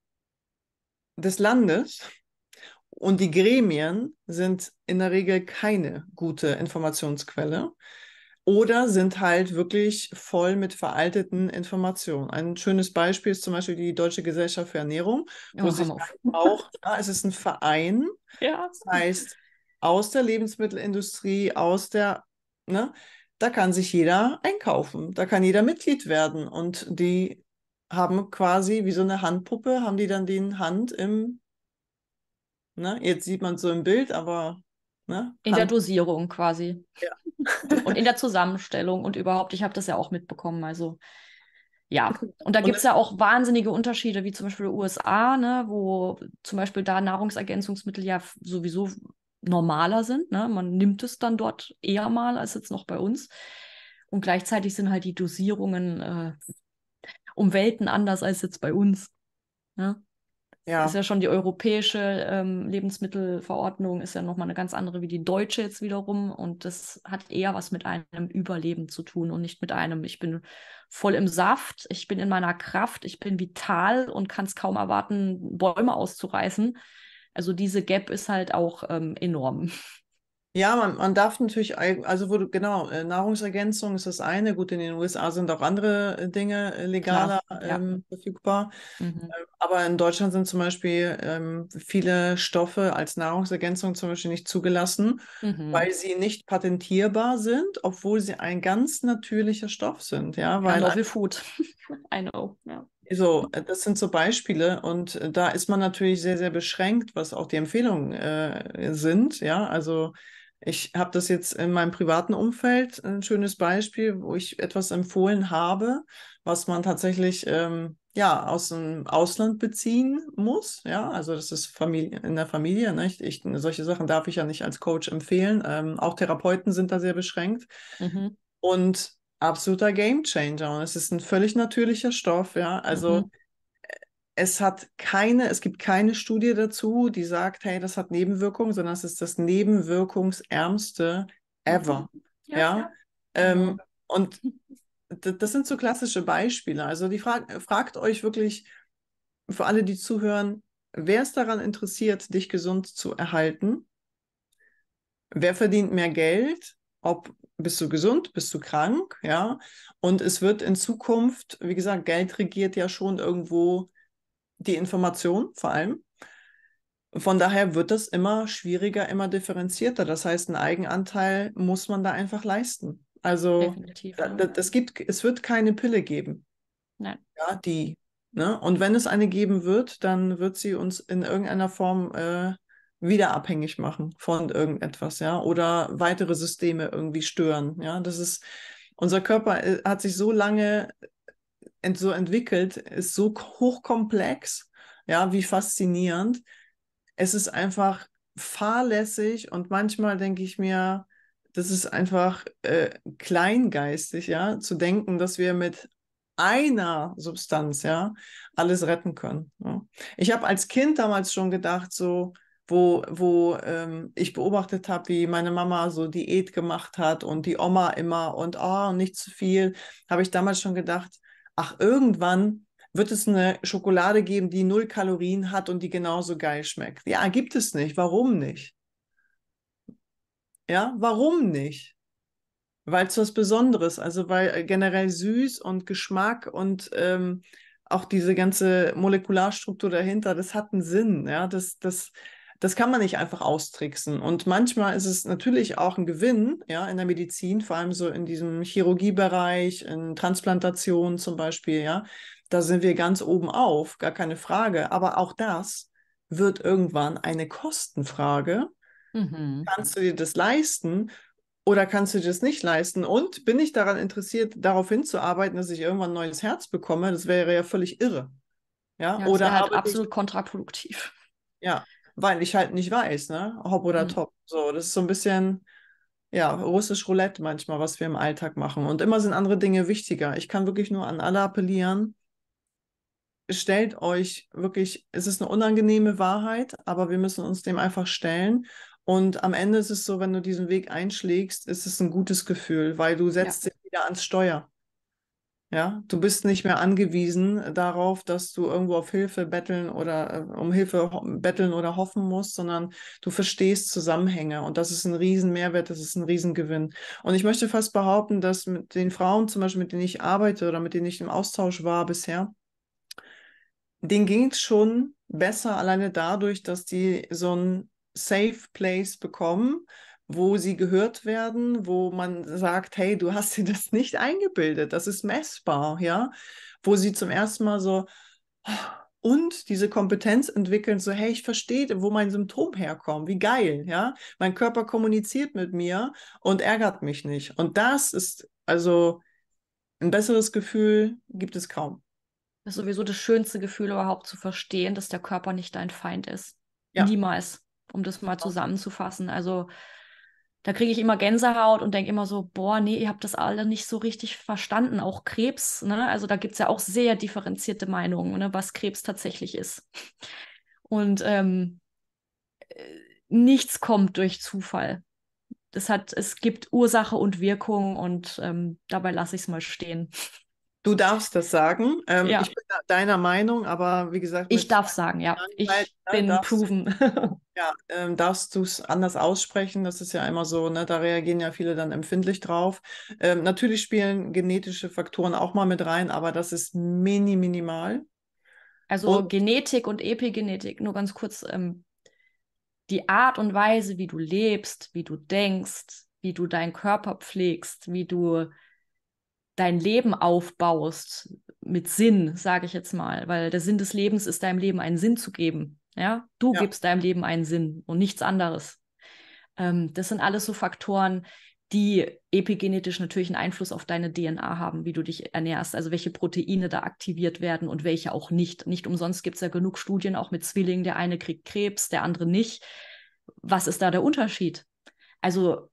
des Landes und die Gremien sind in der Regel keine gute Informationsquelle oder sind halt wirklich voll mit veralteten Informationen. Ein schönes Beispiel ist zum Beispiel die Deutsche Gesellschaft für Ernährung, wo ja, oh, sich auch, ja, es ist ein Verein, ja. das heißt aus der Lebensmittelindustrie, aus der Ne? Da kann sich jeder einkaufen, da kann jeder Mitglied werden und die haben quasi wie so eine Handpuppe, haben die dann den Hand im, ne? jetzt sieht man es so im Bild, aber Ne? In der Dosierung quasi. Ja. und in der Zusammenstellung und überhaupt, ich habe das ja auch mitbekommen. Also ja, und da gibt es ja auch wahnsinnige Unterschiede, wie zum Beispiel USA, ne, wo zum Beispiel da Nahrungsergänzungsmittel ja sowieso normaler sind. Ne? Man nimmt es dann dort eher mal als jetzt noch bei uns. Und gleichzeitig sind halt die Dosierungen äh, um Welten anders als jetzt bei uns. Ne? Ja. Ist ja schon die europäische ähm, Lebensmittelverordnung, ist ja nochmal eine ganz andere wie die deutsche jetzt wiederum. Und das hat eher was mit einem Überleben zu tun und nicht mit einem, ich bin voll im Saft, ich bin in meiner Kraft, ich bin vital und kann es kaum erwarten, Bäume auszureißen also diese Gap ist halt auch ähm, enorm. Ja, man, man, darf natürlich, also wo du, genau, äh, Nahrungsergänzung ist das eine. Gut, in den USA sind auch andere äh, Dinge äh, legaler Klar, ja. ähm, verfügbar. Mhm. Ähm, aber in Deutschland sind zum Beispiel ähm, viele Stoffe als Nahrungsergänzung zum Beispiel nicht zugelassen, mhm. weil sie nicht patentierbar sind, obwohl sie ein ganz natürlicher Stoff sind. Ja, weil. Food. I know, Yeah. So, also, äh, das sind so Beispiele und äh, da ist man natürlich sehr, sehr beschränkt, was auch die Empfehlungen äh, sind. Ja, also ich habe das jetzt in meinem privaten Umfeld ein schönes Beispiel, wo ich etwas empfohlen habe, was man tatsächlich ähm, ja aus dem Ausland beziehen muss. Ja, also das ist Familie, in der Familie. Nicht? Ne? Ich, ich, solche Sachen darf ich ja nicht als Coach empfehlen. Ähm, auch Therapeuten sind da sehr beschränkt. Mhm. Und absoluter Game Changer. und es ist ein völlig natürlicher Stoff, ja. Also mhm. es hat keine, es gibt keine Studie dazu, die sagt, hey, das hat Nebenwirkungen, sondern es ist das nebenwirkungsärmste ever. Mhm. Ja. ja? ja. Ähm, also und das sind so klassische Beispiele. Also die Frage, fragt euch wirklich, für alle, die zuhören, wer ist daran interessiert, dich gesund zu erhalten? Wer verdient mehr Geld? Ob bist du gesund, bist du krank, ja. Und es wird in Zukunft, wie gesagt, Geld regiert ja schon irgendwo die Information vor allem. Von daher wird das immer schwieriger, immer differenzierter. Das heißt, einen Eigenanteil muss man da einfach leisten. Also da, das gibt, es wird keine Pille geben. Nein. Ja, die. Ne? Und wenn es eine geben wird, dann wird sie uns in irgendeiner Form äh, wieder abhängig machen von irgendetwas, ja, oder weitere Systeme irgendwie stören, ja. Das ist, unser Körper äh, hat sich so lange ent äh, so entwickelt, ist so hochkomplex, ja, wie faszinierend. Es ist einfach fahrlässig und manchmal denke ich mir, das ist einfach äh, kleingeistig, ja, zu denken, dass wir mit einer Substanz, ja, alles retten können. Ja. Ich habe als Kind damals schon gedacht, so, wo, wo ähm, ich beobachtet habe, wie meine Mama so Diät gemacht hat und die Oma immer und oh, nicht zu viel, habe ich damals schon gedacht, ach, irgendwann wird es eine Schokolade geben, die null Kalorien hat und die genauso geil schmeckt. Ja, gibt es nicht. Warum nicht? Ja, warum nicht? Weil es was Besonderes, also weil äh, generell süß und Geschmack und ähm, auch diese ganze Molekularstruktur dahinter, das hat einen Sinn. Ja, das, das, das kann man nicht einfach austricksen. Und manchmal ist es natürlich auch ein Gewinn, ja, in der Medizin, vor allem so in diesem Chirurgiebereich, in Transplantation zum Beispiel, ja. Da sind wir ganz oben auf, gar keine Frage. Aber auch das wird irgendwann eine Kostenfrage. Mhm. Kannst du dir das leisten? oder kannst du dir das nicht leisten? Und bin ich daran interessiert, darauf hinzuarbeiten, dass ich irgendwann ein neues Herz bekomme? Das wäre ja völlig irre. Ja, ja oder halt absolut kontraproduktiv. Ja, weil ich halt nicht weiß, ne? Hopp oder mhm. top. So, das ist so ein bisschen, ja, russisch Roulette manchmal, was wir im Alltag machen. Und immer sind andere Dinge wichtiger. Ich kann wirklich nur an alle appellieren. Stellt euch wirklich, es ist eine unangenehme Wahrheit, aber wir müssen uns dem einfach stellen. Und am Ende ist es so, wenn du diesen Weg einschlägst, ist es ein gutes Gefühl, weil du setzt ja. dich wieder ans Steuer. Ja, du bist nicht mehr angewiesen darauf, dass du irgendwo auf Hilfe betteln oder äh, um Hilfe betteln oder hoffen musst, sondern du verstehst Zusammenhänge und das ist ein Riesenmehrwert, das ist ein Riesengewinn. Und ich möchte fast behaupten, dass mit den Frauen zum Beispiel, mit denen ich arbeite oder mit denen ich im Austausch war bisher, denen ging es schon besser alleine dadurch, dass die so ein Safe Place bekommen, wo sie gehört werden, wo man sagt, hey, du hast dir das nicht eingebildet, das ist messbar, ja, wo sie zum ersten Mal so und diese Kompetenz entwickeln, so hey, ich verstehe, wo mein Symptom herkommt, wie geil, ja, mein Körper kommuniziert mit mir und ärgert mich nicht. Und das ist also ein besseres Gefühl gibt es kaum. Das ist sowieso das schönste Gefühl überhaupt zu verstehen, dass der Körper nicht dein Feind ist. Ja. Niemals, um das mal genau. zusammenzufassen. Also da kriege ich immer Gänsehaut und denke immer so, boah, nee, ihr habt das alle nicht so richtig verstanden. Auch Krebs, ne? Also da gibt es ja auch sehr differenzierte Meinungen, ne, was Krebs tatsächlich ist. Und ähm, äh, nichts kommt durch Zufall. Das hat, es gibt Ursache und Wirkung und ähm, dabei lasse ich es mal stehen. Du darfst das sagen. Ähm, ja. Ich bin deiner Meinung, aber wie gesagt. Ich darf sagen, ja. Ich ne, bin darfst, proven. ja, ähm, darfst du es anders aussprechen? Das ist ja immer so, ne? da reagieren ja viele dann empfindlich drauf. Ähm, natürlich spielen genetische Faktoren auch mal mit rein, aber das ist mini, minimal. Also und, Genetik und Epigenetik, nur ganz kurz. Ähm, die Art und Weise, wie du lebst, wie du denkst, wie du deinen Körper pflegst, wie du dein Leben aufbaust mit Sinn, sage ich jetzt mal, weil der Sinn des Lebens ist, deinem Leben einen Sinn zu geben. Ja, du ja. gibst deinem Leben einen Sinn und nichts anderes. Ähm, das sind alles so Faktoren, die epigenetisch natürlich einen Einfluss auf deine DNA haben, wie du dich ernährst, also welche Proteine da aktiviert werden und welche auch nicht. Nicht umsonst gibt es ja genug Studien auch mit Zwillingen, der eine kriegt Krebs, der andere nicht. Was ist da der Unterschied? Also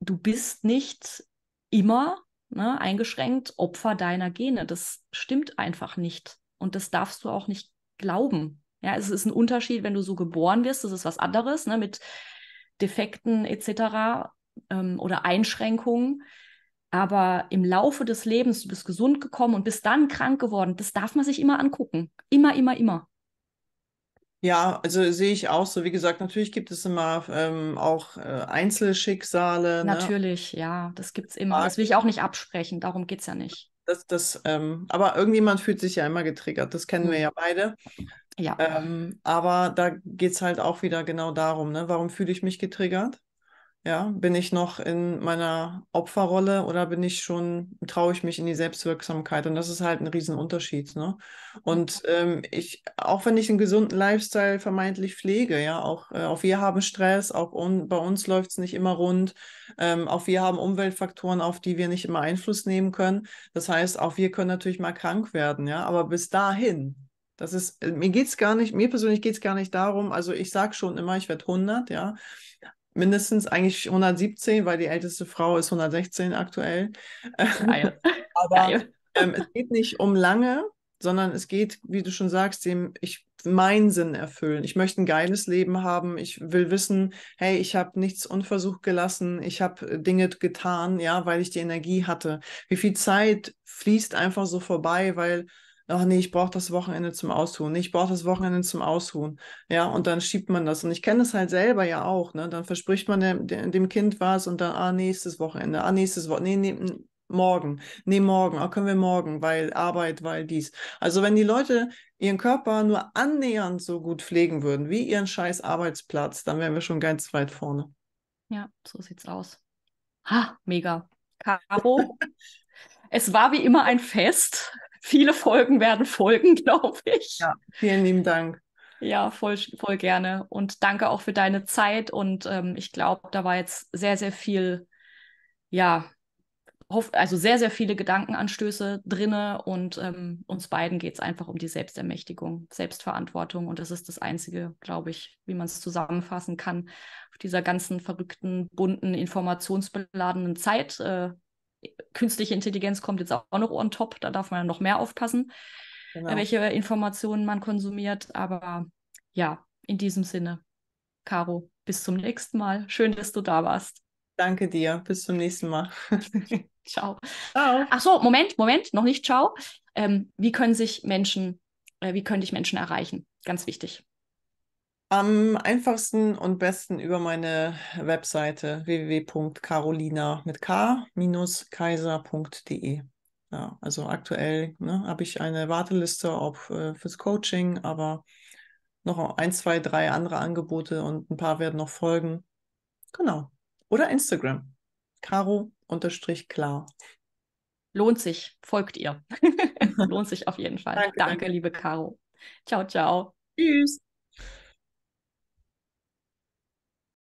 du bist nicht immer ne, eingeschränkt, Opfer deiner Gene. Das stimmt einfach nicht. Und das darfst du auch nicht glauben. Ja, es ist ein Unterschied, wenn du so geboren wirst, das ist was anderes, ne, mit Defekten etc. Ähm, oder Einschränkungen. Aber im Laufe des Lebens, du bist gesund gekommen und bist dann krank geworden, das darf man sich immer angucken. Immer, immer, immer. Ja, also sehe ich auch so. Wie gesagt, natürlich gibt es immer ähm, auch äh, Einzelschicksale. Ne? Natürlich, ja, das gibt es immer. Das will ich auch nicht absprechen, darum geht es ja nicht. Das, das, ähm, aber irgendjemand fühlt sich ja immer getriggert, das kennen wir hm. ja beide. Ja. Ähm, aber da geht es halt auch wieder genau darum, ne? warum fühle ich mich getriggert? Ja, bin ich noch in meiner Opferrolle oder bin ich schon, traue ich mich in die Selbstwirksamkeit? Und das ist halt ein Riesenunterschied. Ne? Und ähm, ich, auch wenn ich einen gesunden Lifestyle vermeintlich pflege, ja, auch, äh, auch wir haben Stress, auch un, bei uns läuft es nicht immer rund, ähm, auch wir haben Umweltfaktoren, auf die wir nicht immer Einfluss nehmen können. Das heißt, auch wir können natürlich mal krank werden, ja, aber bis dahin, das ist, äh, mir geht's gar nicht, mir persönlich geht's gar nicht darum, also ich sage schon immer, ich werde 100, ja, mindestens eigentlich 117, weil die älteste Frau ist 116 aktuell. Geil. Aber Geil. Ähm, es geht nicht um lange, sondern es geht, wie du schon sagst, dem ich meinen Sinn erfüllen. Ich möchte ein geiles Leben haben. Ich will wissen, hey, ich habe nichts unversucht gelassen. Ich habe äh, Dinge getan, ja, weil ich die Energie hatte. Wie viel Zeit fließt einfach so vorbei, weil ach nee, ich brauche das Wochenende zum Ausruhen, nee, ich brauche das Wochenende zum Ausruhen. Ja, und dann schiebt man das. Und ich kenne das halt selber ja auch, ne? Dann verspricht man dem, dem Kind was und dann, ah, nächstes Wochenende, ah, nächstes Wochenende, nee, nee, hm, morgen, nee, morgen, ah, können wir morgen, weil Arbeit, weil dies. Also wenn die Leute ihren Körper nur annähernd so gut pflegen würden, wie ihren scheiß Arbeitsplatz, dann wären wir schon ganz weit vorne. Ja, so sieht's aus. Ha, mega. Caro, es war wie immer ein Fest viele Folgen werden folgen, glaube ich. Ja, vielen lieben Dank. Ja, voll, voll gerne. Und danke auch für deine Zeit. Und ähm, ich glaube, da war jetzt sehr, sehr viel, ja, also sehr, sehr viele Gedankenanstöße drinne. Und ähm, uns beiden geht es einfach um die Selbstermächtigung, Selbstverantwortung. Und das ist das Einzige, glaube ich, wie man es zusammenfassen kann, auf dieser ganzen verrückten, bunten, informationsbeladenen Zeit. Äh, künstliche Intelligenz kommt jetzt auch noch on top, da darf man noch mehr aufpassen, genau. welche Informationen man konsumiert. Aber ja, in diesem Sinne, Caro, bis zum nächsten Mal. Schön, dass du da warst. Danke dir. Bis zum nächsten Mal. ciao. ciao. Ach so, Moment, Moment, noch nicht ciao. Ähm, wie können sich Menschen, äh, wie können dich Menschen erreichen? Ganz wichtig. Am einfachsten und besten über meine Webseite www.carolina mit k-kaiser.de. Ja, also aktuell ne, habe ich eine Warteliste auf, äh, fürs Coaching, aber noch ein, zwei, drei andere Angebote und ein paar werden noch folgen. Genau. Oder Instagram. Caro-klar. Lohnt sich. Folgt ihr. Lohnt sich auf jeden Fall. danke, danke, danke, liebe Caro. Ciao, ciao. Tschüss.